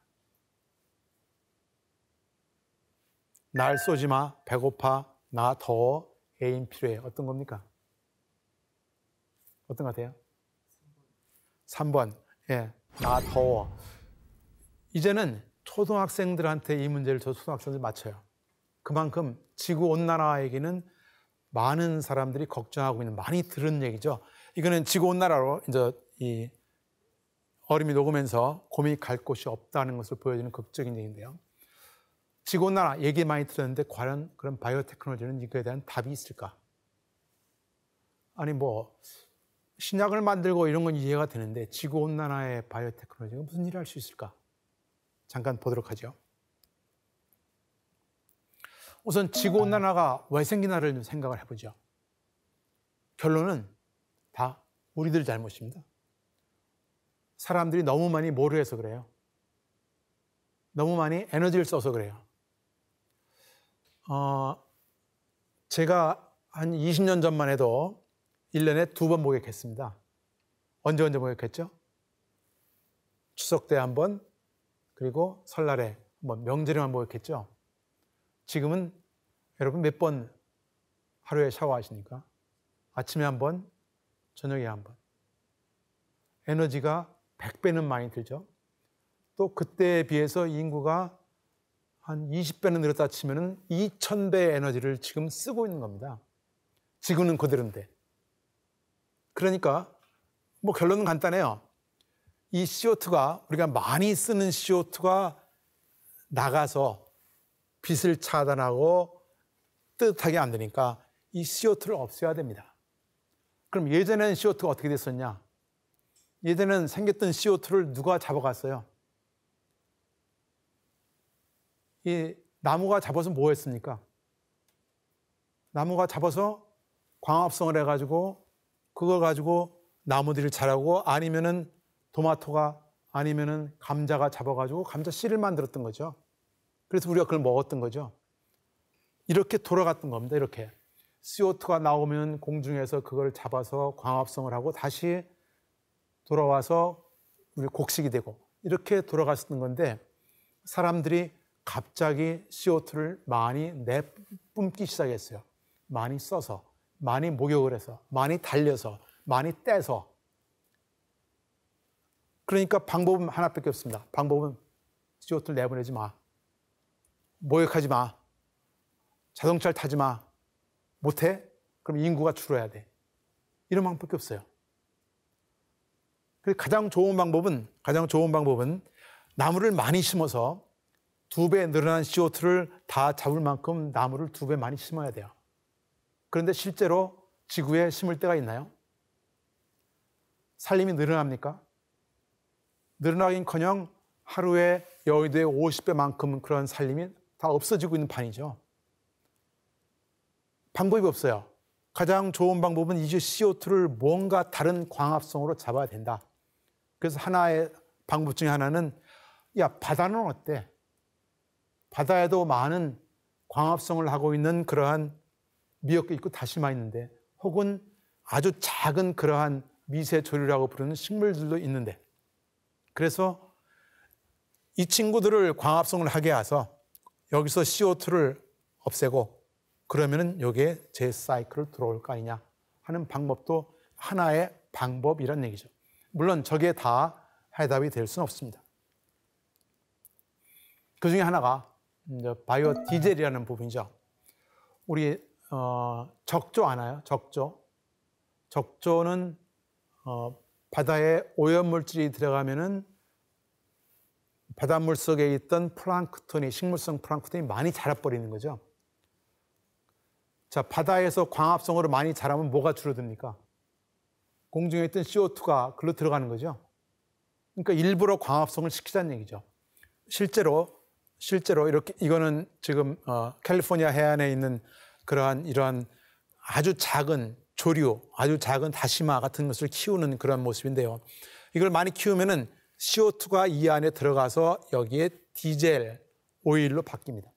날 쏘지 마, 배고파, 나 더워, 애인 필요해. 어떤 겁니까? 어떤 것 같아요? 3번. 예. 나 더워. 이제는 초등학생들한테 이 문제를 저 초등학생들 맞춰요. 그만큼 지구온난화 얘기는 많은 사람들이 걱정하고 있는 많이 들은 얘기죠. 이거는 지구 온난화로 이제 이 얼음이 녹으면서 곰이 갈 곳이 없다는 것을 보여주는 극적인 얘기인데요. 지구 온난화 얘기 많이 들었는데 과연 그런 바이오테크놀로지는 이거에 대한 답이 있을까? 아니 뭐 신약을 만들고 이런 건 이해가 되는데 지구 온난화의 바이오테크놀로지가 무슨 일을 할 수 있을까? 잠깐 보도록 하죠. 우선 지구온난화가 왜 생기나를 생각을 해보죠. 결론은 다 우리들 잘못입니다. 사람들이 너무 많이 모르 해서 그래요? 너무 많이 에너지를 써서 그래요. 어, 제가 한 20년 전만 해도 1년에 두 번 목욕했습니다. 언제 언제 목욕했죠? 추석 때 한 번, 그리고 설날에 한 번, 명절에만 목욕했죠. 지금은 여러분 몇 번 하루에 샤워하십니까? 아침에 한 번, 저녁에 한 번. 에너지가 100배는 많이 들죠. 또 그때에 비해서 인구가 한 20배는 늘었다 치면은 2000배의 에너지를 지금 쓰고 있는 겁니다. 지구는 그대로인데. 그러니까 뭐 결론은 간단해요. 이 CO2가 우리가 많이 쓰는 CO2가 나가서 빛을 차단하고 뜨뜻하게 안 되니까 이 CO2를 없애야 됩니다. 그럼 예전에는 CO2가 어떻게 됐었냐? 예전에는 생겼던 CO2를 누가 잡아갔어요? 이 나무가 잡아서 뭐 했습니까? 나무가 잡아서 광합성을 해가지고 그걸 가지고 나무들이 자라고 아니면은 도마토가 아니면은 감자가 잡아가지고 감자 씨를 만들었던 거죠. 그래서 우리가 그걸 먹었던 거죠. 이렇게 돌아갔던 겁니다. 이렇게. CO2가 나오면 공중에서 그걸 잡아서 광합성을 하고 다시 돌아와서 우리 곡식이 되고 이렇게 돌아갔었던 건데 사람들이 갑자기 CO2를 많이 내뿜기 시작했어요. 많이 써서, 많이 목욕을 해서, 많이 달려서, 많이 떼서. 그러니까 방법은 하나밖에 없습니다. 방법은 CO2를 내보내지 마. 모욕하지 마. 자동차를 타지 마. 못해? 그럼 인구가 줄어야 돼. 이런 방법밖에 없어요. 그래서 가장 좋은 방법은, 가장 좋은 방법은 나무를 많이 심어서 두 배 늘어난 CO2를 다 잡을 만큼 나무를 두 배 많이 심어야 돼요. 그런데 실제로 지구에 심을 때가 있나요? 살림이 늘어납니까? 늘어나긴커녕 하루에 여의도의 50배만큼 그런 살림이 다 없어지고 있는 판이죠. 방법이 없어요. 가장 좋은 방법은 이제 CO2를 뭔가 다른 광합성으로 잡아야 된다. 그래서 하나의 방법 중에 하나는 야 바다는 어때? 바다에도 많은 광합성을 하고 있는 그러한 미역도 있고 다시마 있는데 혹은 아주 작은 그러한 미세조류라고 부르는 식물들도 있는데 그래서 이 친구들을 광합성을 하게 해서 여기서 CO2를 없애고 그러면은 여기에 재사이클을 들어올 거 아니냐 하는 방법도 하나의 방법이란 얘기죠. 물론 저게 다 해답이 될 수는 없습니다. 그 중에 하나가 바이오 디젤이라는 부분이죠. 우리 어, 적조 아나요? 적조. 적조는 어, 바다에 오염물질이 들어가면은 바닷물 속에 있던 플랑크톤이 식물성 플랑크톤이 많이 자라버리는 거죠. 자, 바다에서 광합성으로 많이 자라면 뭐가 줄어듭니까? 공중에 있던 CO2가 글로 들어가는 거죠. 그러니까 일부러 광합성을 시키자는 얘기죠. 실제로 실제로 이렇게 이거는 지금 어, 캘리포니아 해안에 있는 그러한 이러한 아주 작은 조류, 아주 작은 다시마 같은 것을 키우는 그런 모습인데요. 이걸 많이 키우면은 CO2가 이 안에 들어가서 여기에 디젤 오일로 바뀝니다.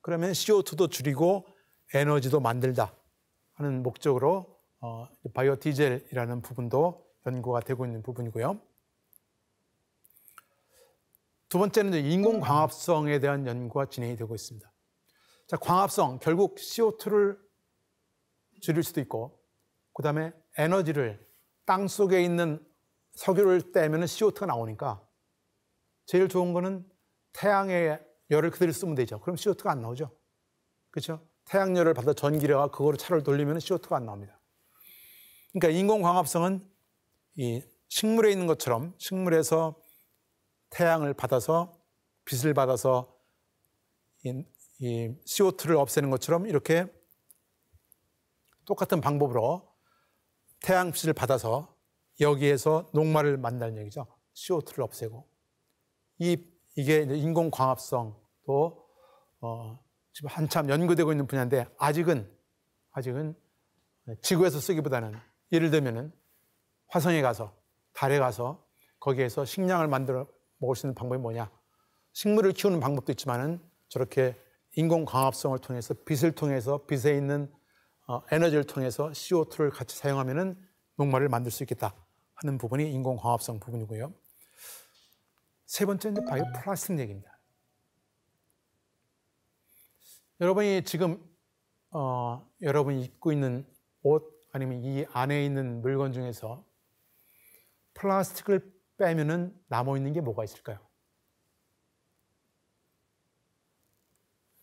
그러면 CO2도 줄이고 에너지도 만들다 하는 목적으로 어, 바이오 디젤이라는 부분도 연구가 되고 있는 부분이고요. 두 번째는 인공 광합성에 대한 연구가 진행이 되고 있습니다. 자, 광합성 결국 CO2를 줄일 수도 있고 그다음에 에너지를 땅 속에 있는 석유를 떼면 CO2가 나오니까 제일 좋은 거는 태양의 열을 그대로 쓰면 되죠. 그럼 CO2가 안 나오죠. 그렇죠? 태양열을 받아 전기료와 그거로 차를 돌리면 CO2가 안 나옵니다. 그러니까 인공광합성은 이 식물에 있는 것처럼 식물에서 태양을 받아서 빛을 받아서 이 CO2를 없애는 것처럼 이렇게 똑같은 방법으로 태양 빛을 받아서 여기에서 녹말을 만나는 얘기죠. CO2를 없애고. 이, 이게 인공광합성도, 어, 지금 한참 연구되고 있는 분야인데, 아직은, 아직은 지구에서 쓰기보다는, 예를 들면은 화성에 가서, 달에 가서, 거기에서 식량을 만들어 먹을 수 있는 방법이 뭐냐. 식물을 키우는 방법도 있지만은 저렇게 인공광합성을 통해서 빛을 통해서 빛에 있는 어, 에너지를 통해서 CO2를 같이 사용하면은 녹말을 만들 수 있겠다. 하는 부분이 인공화합성 부분이고요. 세 번째는 바이오 플라스틱 얘기입니다. 여러분이 지금 어, 여러분이 입고 있는 옷 아니면 이 안에 있는 물건 중에서 플라스틱을 빼면은 남아 있는 게 뭐가 있을까요?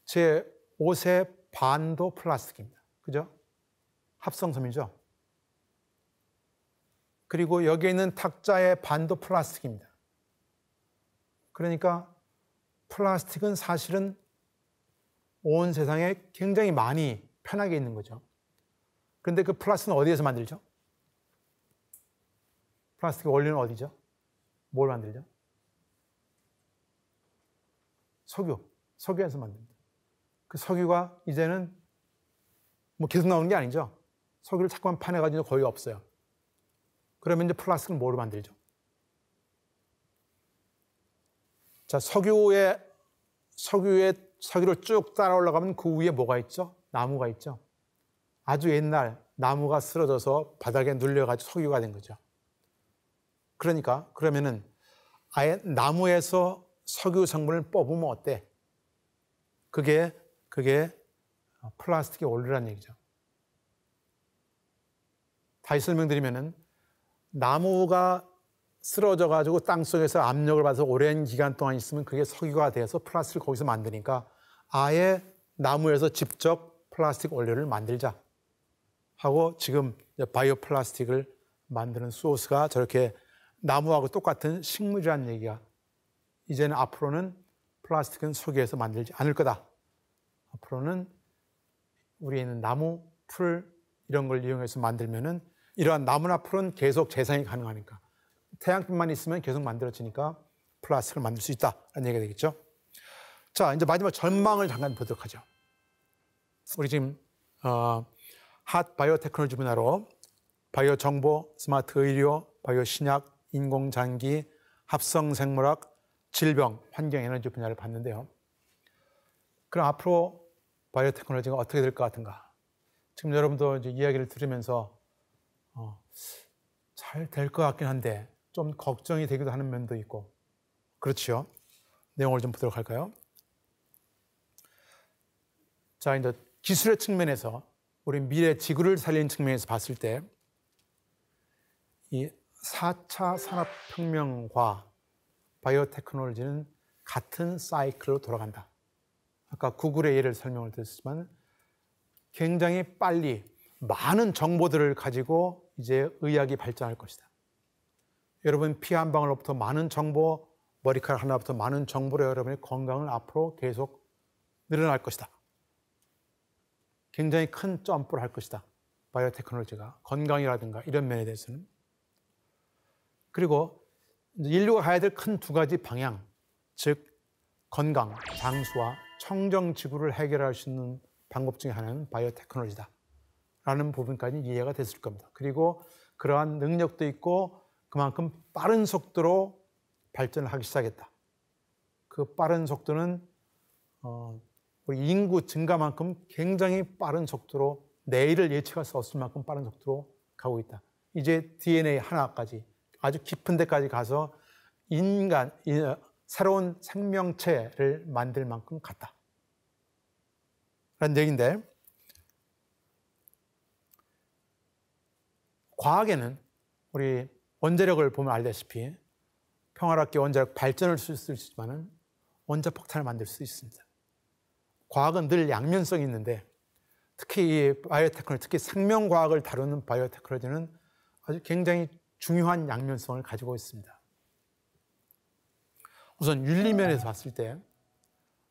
제 옷의 반도 플라스틱입니다. 그죠? 합성섬이죠? 그리고 여기에 있는 탁자의 반도 플라스틱입니다. 그러니까 플라스틱은 사실은 온 세상에 굉장히 많이 편하게 있는 거죠. 그런데 그 플라스틱은 어디에서 만들죠? 플라스틱의 원리는 어디죠? 뭘 만들죠? 석유, 석유에서 만듭니다. 그 석유가 이제는 뭐 계속 나오는 게 아니죠. 석유를 자꾸만 파내가지고 거의 없어요. 그러면 이제 플라스틱은 뭐로 만들죠? 자, 석유의 석유의 석유를 쭉 따라 올라가면 그 위에 뭐가 있죠? 나무가 있죠. 아주 옛날 나무가 쓰러져서 바닥에 눌려가지고 석유가 된 거죠. 그러니까 그러면은 아예 나무에서 석유 성분을 뽑으면 어때? 그게 그게 플라스틱에 올르란 얘기죠. 다시 설명드리면은 나무가 쓰러져 가지고 땅 속에서 압력을 받아서 오랜 기간 동안 있으면 그게 석유가 돼서 플라스틱을 거기서 만드니까 아예 나무에서 직접 플라스틱 원료를 만들자 하고 지금 바이오 플라스틱을 만드는 소스가 저렇게 나무하고 똑같은 식물이라는 얘기야 이제는 앞으로는 플라스틱은 석유에서 만들지 않을 거다. 앞으로는 우리 있는 나무, 풀 이런 걸 이용해서 만들면은 이러한 나무나 풀은 계속 재생이 가능하니까 태양빛만 있으면 계속 만들어지니까 플라스틱을 만들 수 있다라는 얘기가 되겠죠. 자, 이제 마지막 전망을 잠깐 보도록 하죠. 우리 지금 어, 핫 바이오 테크놀로지 분야로 바이오 정보, 스마트 의료, 바이오 신약, 인공장기, 합성 생물학, 질병, 환경 에너지 분야를 봤는데요. 그럼 앞으로 바이오 테크놀로지가 어떻게 될 것 같은가? 지금 여러분도 이제 이야기를 들으면서 잘될것 같긴 한데 좀 걱정이 되기도 하는 면도 있고 그렇지요. 내용을 좀 보도록 할까요? 자, 이제 기술의 측면에서 우리 미래 지구를 살리는 측면에서 봤을 때 이 4차 산업혁명과 바이오테크놀로지는 같은 사이클로 돌아간다. 아까 구글의 예를 설명을 드렸지만 굉장히 빨리 많은 정보들을 가지고 이제 의학이 발전할 것이다. 여러분 피 한 방울로부터 많은 정보, 머리카락 하나부터 많은 정보로 여러분의 건강을 앞으로 계속 늘어날 것이다. 굉장히 큰 점프를 할 것이다. 바이오 테크놀로지가 건강이라든가 이런 면에 대해서는 그리고 인류가 가야 될 큰 두 가지 방향, 즉 건강, 장수와 청정 지구를 해결할 수 있는 방법 중에 하나는 바이오 테크놀로지다. 라는 부분까지 이해가 됐을 겁니다. 그리고 그러한 능력도 있고 그만큼 빠른 속도로 발전을 하기 시작했다. 그 빠른 속도는 어, 우리 인구 증가만큼 굉장히 빠른 속도로 내일을 예측할 수 없을 만큼 빠른 속도로 가고 있다. 이제 DNA 하나까지 아주 깊은 데까지 가서 인간 어, 새로운 생명체를 만들 만큼 갔다. 라는 얘기인데 과학에는 우리 원자력을 보면 알다시피 평화롭게 원자력 발전을 쓸수있지만 원자 폭탄을 만들 수 있습니다. 과학은 늘 양면성이 있는데 특히 이 바이오테크놀, 특히 생명과학을 다루는 바이오테크놀로지는 아주 굉장히 중요한 양면성을 가지고 있습니다. 우선 윤리면에서 봤을 때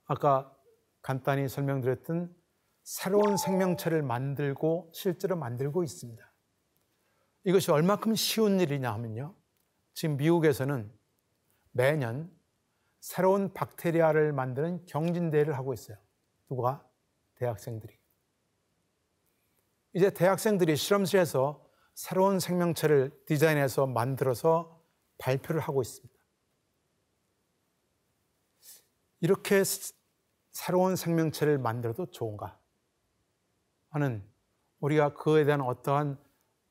아까 간단히 설명드렸던 새로운 생명체를 만들고 실제로 만들고 있습니다. 이것이 얼마큼 쉬운 일이냐 하면요. 지금 미국에서는 매년 새로운 박테리아를 만드는 경진대회를 하고 있어요. 누가? 대학생들이. 이제 대학생들이 실험실에서 새로운 생명체를 디자인해서 만들어서 발표를 하고 있습니다. 이렇게 새로운 생명체를 만들어도 좋은가? 하는 우리가 그에 대한 어떠한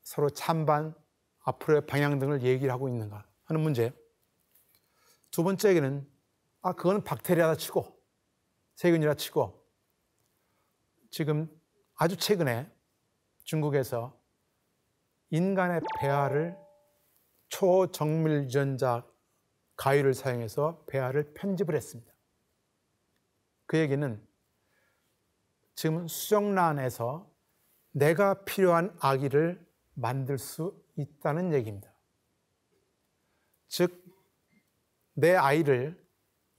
서로 찬반, 앞으로의 방향 등을 얘기를 하고 있는가 하는 문제. 두 번째에는 아, 그거는 박테리아다 치고 세균이라 치고 지금 아주 최근에 중국에서 인간의 배아를 초정밀 유전자 가위를 사용해서 배아를 편집을 했습니다. 그 얘기는 지금 수정란에서 내가 필요한 아기를 만들 수 있다는 얘기입니다. 즉, 내 아이를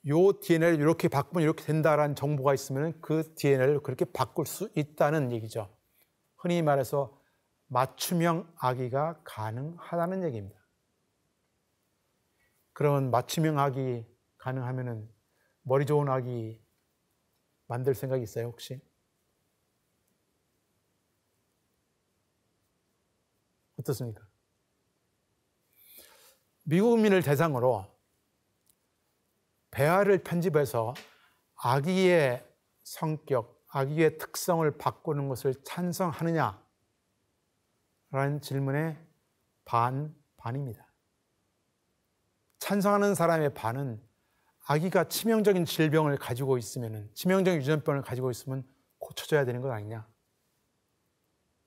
요 DNA를 이렇게 바꾸면 이렇게 된다라는 정보가 있으면 그 DNA를 그렇게 바꿀 수 있다는 얘기죠. 흔히 말해서 맞춤형 아기가 가능하다는 얘기입니다. 그러면 맞춤형 아기 가능하면 머리 좋은 아기 만들 생각 있어요, 혹시? 어떻습니까? 미국 민을 대상으로 배아를 편집해서 아기의 성격, 아기의 특성을 바꾸는 것을 찬성하느냐? 라는 질문의 반, 반입니다. 찬성하는 사람의 반은 아기가 치명적인 질병을 가지고 있으면, 치명적인 유전병을 가지고 있으면 고쳐줘야 되는 것 아니냐?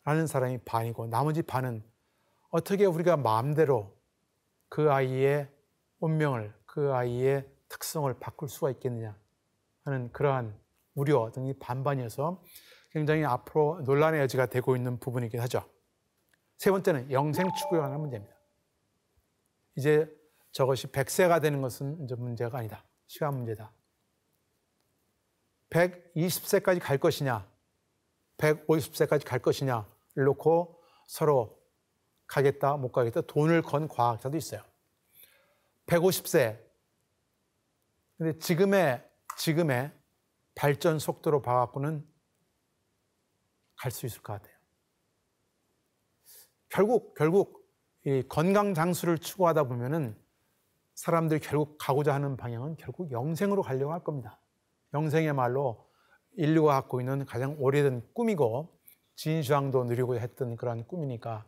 라는 사람이 반이고, 나머지 반은 어떻게 우리가 마음대로 그 아이의 운명을, 그 아이의 특성을 바꿀 수가 있겠느냐 하는 그러한 우려 등이 반반이어서 굉장히 앞으로 논란의 여지가 되고 있는 부분이긴 하죠. 세 번째는 영생 추구에 관한 문제입니다. 이제 저것이 100세가 되는 것은 이제 문제가 아니다. 시간 문제다. 120세까지 갈 것이냐, 150세까지 갈 것이냐를 놓고 서로 가겠다, 못 가겠다 돈을 건 과학자도 있어요. 150세. 근데 지금의, 지금의 발전 속도로 봐갖고는 갈 수 있을 것 같아요. 결국, 결국, 이 건강 장수를 추구하다 보면은 사람들이 결국 가고자 하는 방향은 결국 영생으로 가려고 할 겁니다. 영생의말로 인류가 갖고 있는 가장 오래된 꿈이고 진수왕도 누리고 했던 그런 꿈이니까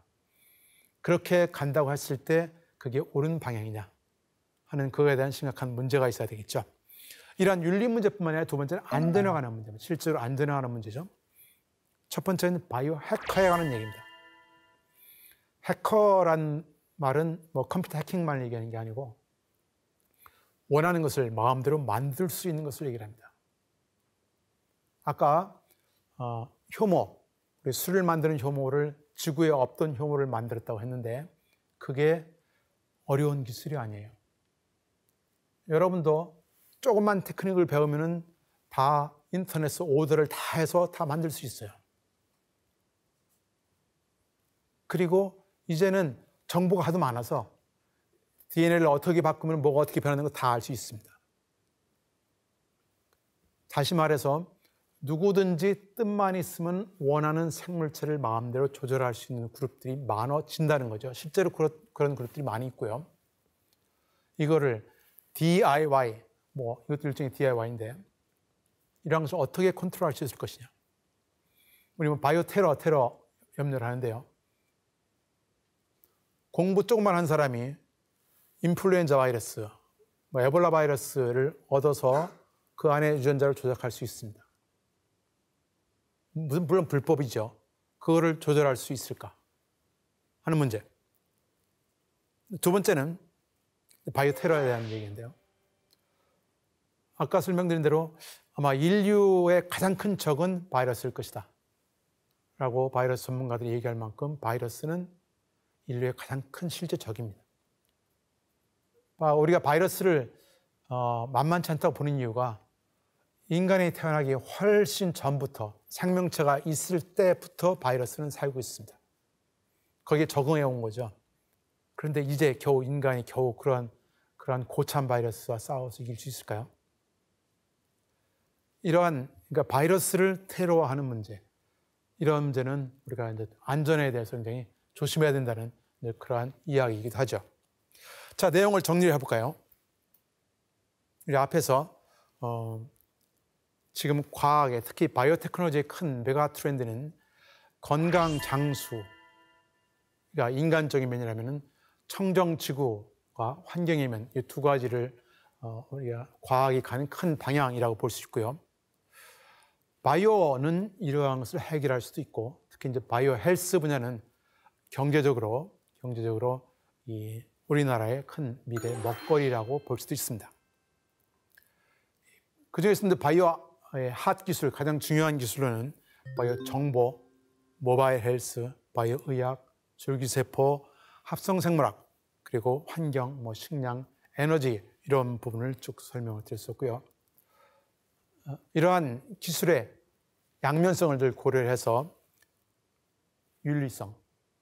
그렇게 간다고 했을 때 그게 옳은 방향이냐 하는 그거에 대한 심각한 문제가 있어야 되겠죠. 이러한 윤리 문제뿐만 아니라 두 번째는 안전에 관한 음. 문제 실제로 안전에 관한 문제죠. 첫 번째는 바이오 해커에 관한 얘기입니다. 해커란 말은 뭐 컴퓨터 해킹만 얘기하는 게 아니고 원하는 것을 마음대로 만들 수 있는 것을 얘기를 합니다. 아까 어, 효모, 우리 술을 만드는 효모를 지구에 없던 효모를 만들었다고 했는데 그게 어려운 기술이 아니에요. 여러분도 조금만 테크닉을 배우면은 다인터넷에 오더를 다 해서 다 만들 수 있어요. 그리고 이제는 정보가 하도 많아서 DNA를 어떻게 바꾸면 뭐가 어떻게 변하는 거 다 알 수 있습니다. 다시 말해서 누구든지 뜻만 있으면 원하는 생물체를 마음대로 조절할 수 있는 그룹들이 많아진다는 거죠. 실제로 그렇, 그런 그룹들이 많이 있고요. 이거를 DIY, 뭐 이것도 일종의 DIY인데 이런 것을 어떻게 컨트롤할 수 있을 것이냐. 우리는 뭐 바이오 테러, 테러 염려를 하는데요. 공부 조금만 한 사람이 인플루엔자 바이러스, 뭐 에볼라 바이러스를 얻어서 그 안에 유전자를 조작할 수 있습니다. 무슨 물론 불법이죠. 그거를 조절할 수 있을까 하는 문제. 두 번째는 바이오 테러에 대한 얘기인데요. 아까 설명드린 대로 아마 인류의 가장 큰 적은 바이러스일 것이다. 라고 바이러스 전문가들이 얘기할 만큼 바이러스는 인류의 가장 큰 실제 적입니다. 아, 우리가 바이러스를 어, 만만치 않다고 보는 이유가 인간이 태어나기 훨씬 전부터 생명체가 있을 때부터 바이러스는 살고 있습니다. 거기에 적응해 온 거죠. 그런데 이제 겨우 인간이 겨우 그런 그런 고참 바이러스와 싸워서 이길 수 있을까요? 이러한 그러니까 바이러스를 테러화하는 문제, 이런 문제는 우리가 이제 안전에 대해서 굉장히 조심해야 된다는 그러한 이야기이기도 하죠. 자 내용을 정리해 볼까요? 우리 앞에서 어, 지금 과학에 특히 바이오테크놀로지의 큰 메가 트렌드는 건강 장수, 그러니까 인간적인 면이라면 청정 지구와 환경의 면, 이 두 가지를 어, 우리가 과학이 가는 큰 방향이라고 볼 수 있고요. 바이오는 이러한 것을 해결할 수도 있고, 특히 이제 바이오 헬스 분야는 경제적으로, 경제적으로 이 우리나라의 큰 미래 먹거리라고 볼 수도 있습니다. 그중에서 바이오 예, 핫 기술, 가장 중요한 기술로는 바이오 정보, 모바일 헬스, 바이오 의학, 줄기세포, 합성생물학, 그리고 환경, 뭐 식량, 에너지 이런 부분을 쭉 설명을 드렸었고요. 어, 이러한 기술의 양면성을 늘고려 해서 윤리성,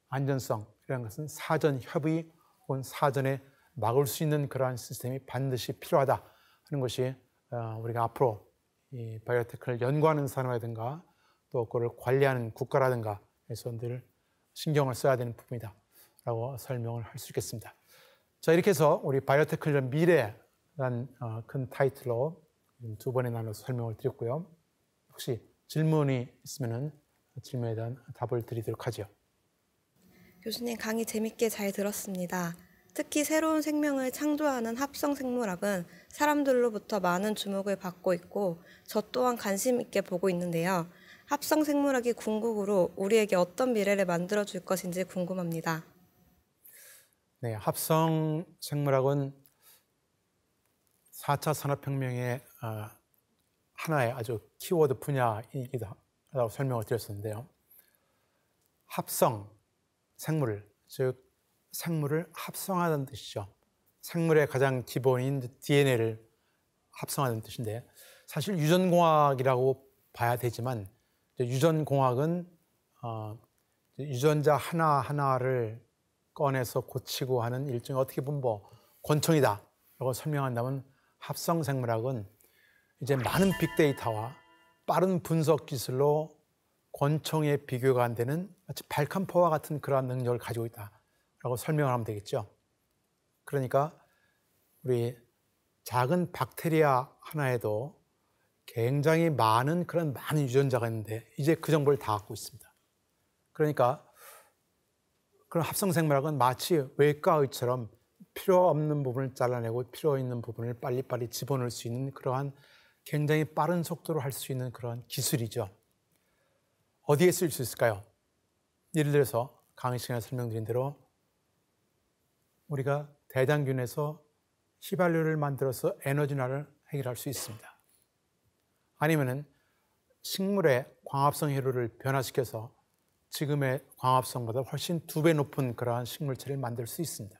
안전성 이런 것은 사전 협의 혹은 사전에 막을 수 있는 그러한 시스템이 반드시 필요하다 하는 것이 어, 우리가 앞으로 이 바이오테크를 연구하는 산업이라든가 또 그걸 관리하는 국가라든가 그래서 늘 신경을 써야 되는 부분이다. 라고 설명을 할 수 있겠습니다. 자, 이렇게 해서 우리 바이오테크를 미래란 어, 큰 타이틀로 두 번에 나눠서 설명을 드렸고요. 혹시 질문이 있으면 질문에 대한 답을 드리도록 하죠. 교수님 강의 재밌게 잘 들었습니다. 특히 새로운 생명을 창조하는 합성 생물학은 사람들로부터 많은 주목을 받고 있고 저 또한 관심 있게 보고 있는데요. 합성 생물학이 궁극으로 우리에게 어떤 미래를 만들어 줄 것인지 궁금합니다. 네, 합성 생물학은 4차 산업혁명의 어, 하나의 아주 키워드 분야이기도 하다고 설명을 드렸었는데요. 합성 생물, 즉 생물을 합성하다는 뜻이죠. 생물의 가장 기본인 DNA를 합성하는 뜻인데 사실 유전공학이라고 봐야 되지만 유전공학은 어, 유전자 하나하나를 꺼내서 고치고 하는 일종의 어떻게 보면 뭐 권총이다 라고 설명한다면 합성생물학은 이제 많은 빅데이터와 빠른 분석 기술로 권총의 비교가 안 되는 마치 발칸포와 같은 그러한 능력을 가지고 있다. 라고 설명을 하면 되겠죠. 그러니까 우리 작은 박테리아 하나에도 굉장히 많은 그런 많은 유전자가 있는데 이제 그 정보를 다 갖고 있습니다. 그러니까 그런 합성생물학은 마치 외과의처럼 필요 없는 부분을 잘라내고 필요 있는 부분을 빨리빨리 집어넣을 수 있는 그러한 굉장히 빠른 속도로 할 수 있는 그런 기술이죠. 어디에 쓸 수 있을까요? 예를 들어서 강의 시간에 설명드린 대로 우리가 대장균에서 휘발유를 만들어서 에너지나를 해결할 수 있습니다. 아니면은 식물의 광합성 회로를 변화시켜서 지금의 광합성보다 훨씬 두 배 높은 그러한 식물체를 만들 수 있습니다.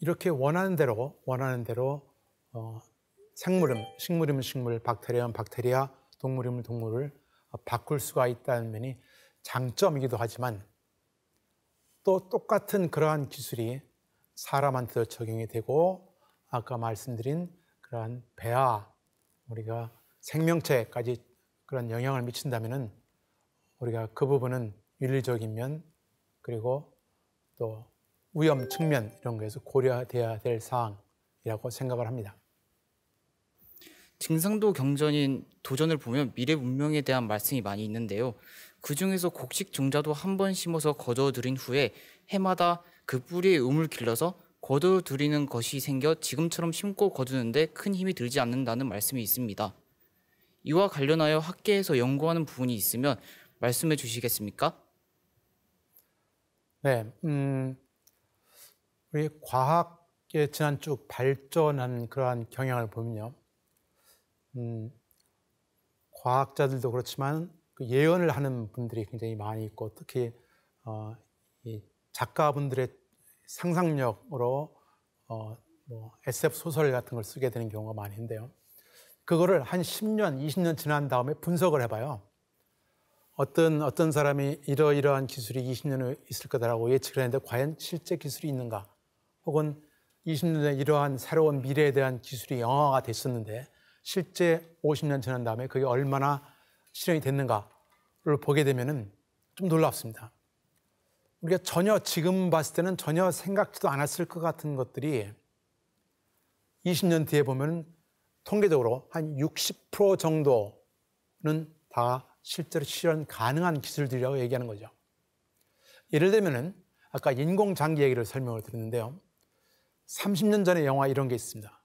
이렇게 원하는 대로 원하는 대로 어, 생물은 식물이면 식물, 박테리아면 박테리아, 동물이면 동물을 바꿀 수가 있다는 면이 장점이기도 하지만 또 똑같은 그러한 기술이 사람한테도 적용이 되고 아까 말씀드린 그러한 배아 우리가 생명체까지 그런 영향을 미친다면은 우리가 그 부분은 윤리적인 면 그리고 또 위험 측면 이런 거에서 고려되어야될 사항이라고 생각을 합니다. 증상도 경전인 도전을 보면 미래 문명에 대한 말씀이 많이 있는데요. 그 중에서 곡식 종자도 한 번 심어서 거둬들인 후에 해마다 그 뿌리에 음을 길러서 거둬들이는 것이 생겨 지금처럼 심고 거두는데 큰 힘이 들지 않는다는 말씀이 있습니다. 이와 관련하여 학계에서 연구하는 부분이 있으면 말씀해 주시겠습니까? 네, 음, 우리 과학의 지난 쭉 발전한 그러한 경향을 보면요. 음, 과학자들도 그렇지만 그 예언을 하는 분들이 굉장히 많이 있고 특히 어, 이 작가분들의 상상력으로 어, 뭐 SF 소설 같은 걸 쓰게 되는 경우가 많은데요. 그거를 한 10년, 20년 지난 다음에 분석을 해봐요. 어떤 어떤 사람이 이러이러한 기술이 20년 후에 있을 거다라고 예측을 했는데 과연 실제 기술이 있는가? 혹은 20년 전에 이러한 새로운 미래에 대한 기술이 영화가 됐었는데 실제 50년 지난 다음에 그게 얼마나 실현이 됐는가를 보게 되면 좀 놀랍습니다. 우리가 전혀 지금 봤을 때는 전혀 생각지도 않았을 것 같은 것들이 20년 뒤에 보면 통계적으로 한 60% 정도는 다 실제로 실현 가능한 기술들이라고 얘기하는 거죠. 예를 들면은 아까 인공장기 얘기를 설명을 드렸는데요. 30년 전에 영화 이런 게 있습니다.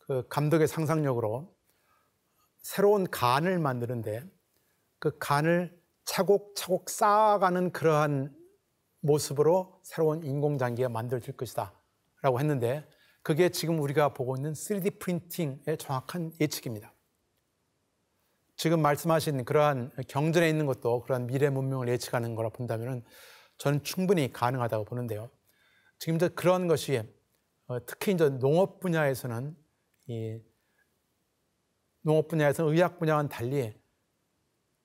그 감독의 상상력으로 새로운 간을 만드는데 그 간을 차곡차곡 쌓아가는 그러한 모습으로 새로운 인공장기가 만들어질 것이다 라고 했는데 그게 지금 우리가 보고 있는 3D 프린팅의 정확한 예측입니다. 지금 말씀하신 그러한 경전에 있는 것도 그러한 미래 문명을 예측하는 거라 본다면 저는 충분히 가능하다고 보는데요. 지금 그런 것이 어, 특히 이제 농업 분야에서는 이 농업 분야에서 의학 분야와는 달리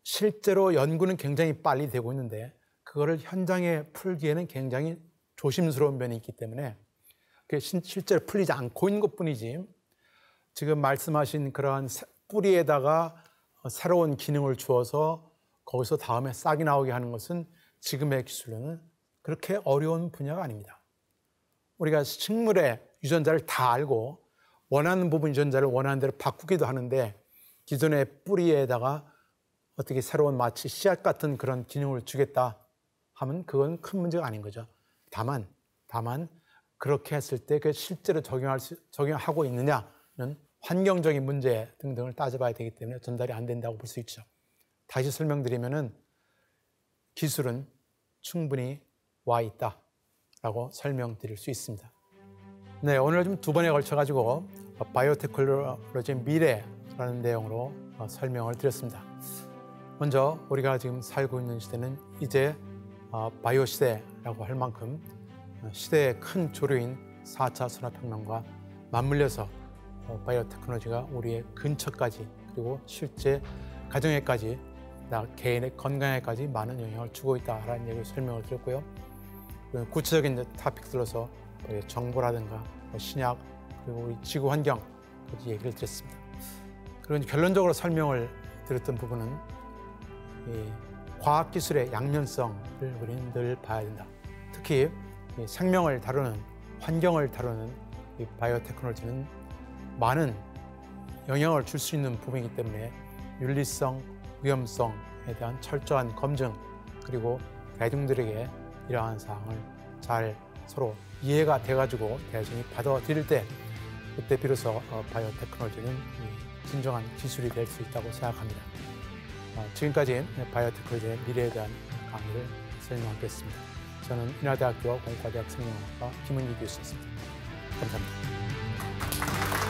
실제로 연구는 굉장히 빨리 되고 있는데 그거를 현장에 풀기에는 굉장히 조심스러운 면이 있기 때문에 그게 실제로 풀리지 않고 있는 것뿐이지 지금 말씀하신 그러한 뿌리에다가 어, 새로운 기능을 주어서 거기서 다음에 싹이 나오게 하는 것은 지금의 기술로는 그렇게 어려운 분야가 아닙니다. 우리가 식물의 유전자를 다 알고 원하는 부분 유전자를 원하는 대로 바꾸기도 하는데 기존의 뿌리에다가 어떻게 새로운 마치 씨앗 같은 그런 기능을 주겠다 하면 그건 큰 문제가 아닌 거죠. 다만, 다만 그렇게 했을 때 그 실제로 적용할 수, 적용하고 있느냐는 환경적인 문제 등등을 따져봐야 되기 때문에 전달이 안 된다고 볼 수 있죠. 다시 설명드리면은 기술은 충분히 와 있다라고 설명드릴 수 있습니다. 네, 오늘 좀두 번에 걸쳐 가지고 어, 바이오테크놀로지 미래라는 내용으로 어, 설명을 드렸습니다. 먼저 우리가 지금 살고 있는 시대는 이제 어, 바이오 시대라고 할 만큼 시대의 큰 조류인 4차 산업혁명과 맞물려서 바이오테크놀로지가 우리의 근처까지 그리고 실제 가정에까지 나 개인의 건강에까지 많은 영향을 주고 있다라는 얘기를 설명을 드렸고요. 구체적인 타픽들로서 예, 정보라든가 뭐 신약 그리고 이 지구 환경까지 얘기를 드렸습니다. 그리고 결론적으로 설명을 드렸던 부분은 과학기술의 양면성을 우리는 늘 봐야 된다. 특히 생명을 다루는 환경을 다루는 바이오 테크놀로지는 많은 영향을 줄 수 있는 부분이기 때문에 윤리성, 위험성에 대한 철저한 검증 그리고 대중들에게 이러한 사항을 잘 서로 이해가 돼가지고 대중이 받아들일 때 그때 비로소 어, 바이오테크놀로지는 진정한 기술이 될 수 있다고 생각합니다. 어, 지금까지 바이오테크놀로지의 미래에 대한 강의를 설명하겠습니다. 저는 인하대학교 공과대학 생명학과 김은기 교수였습니다. 감사합니다.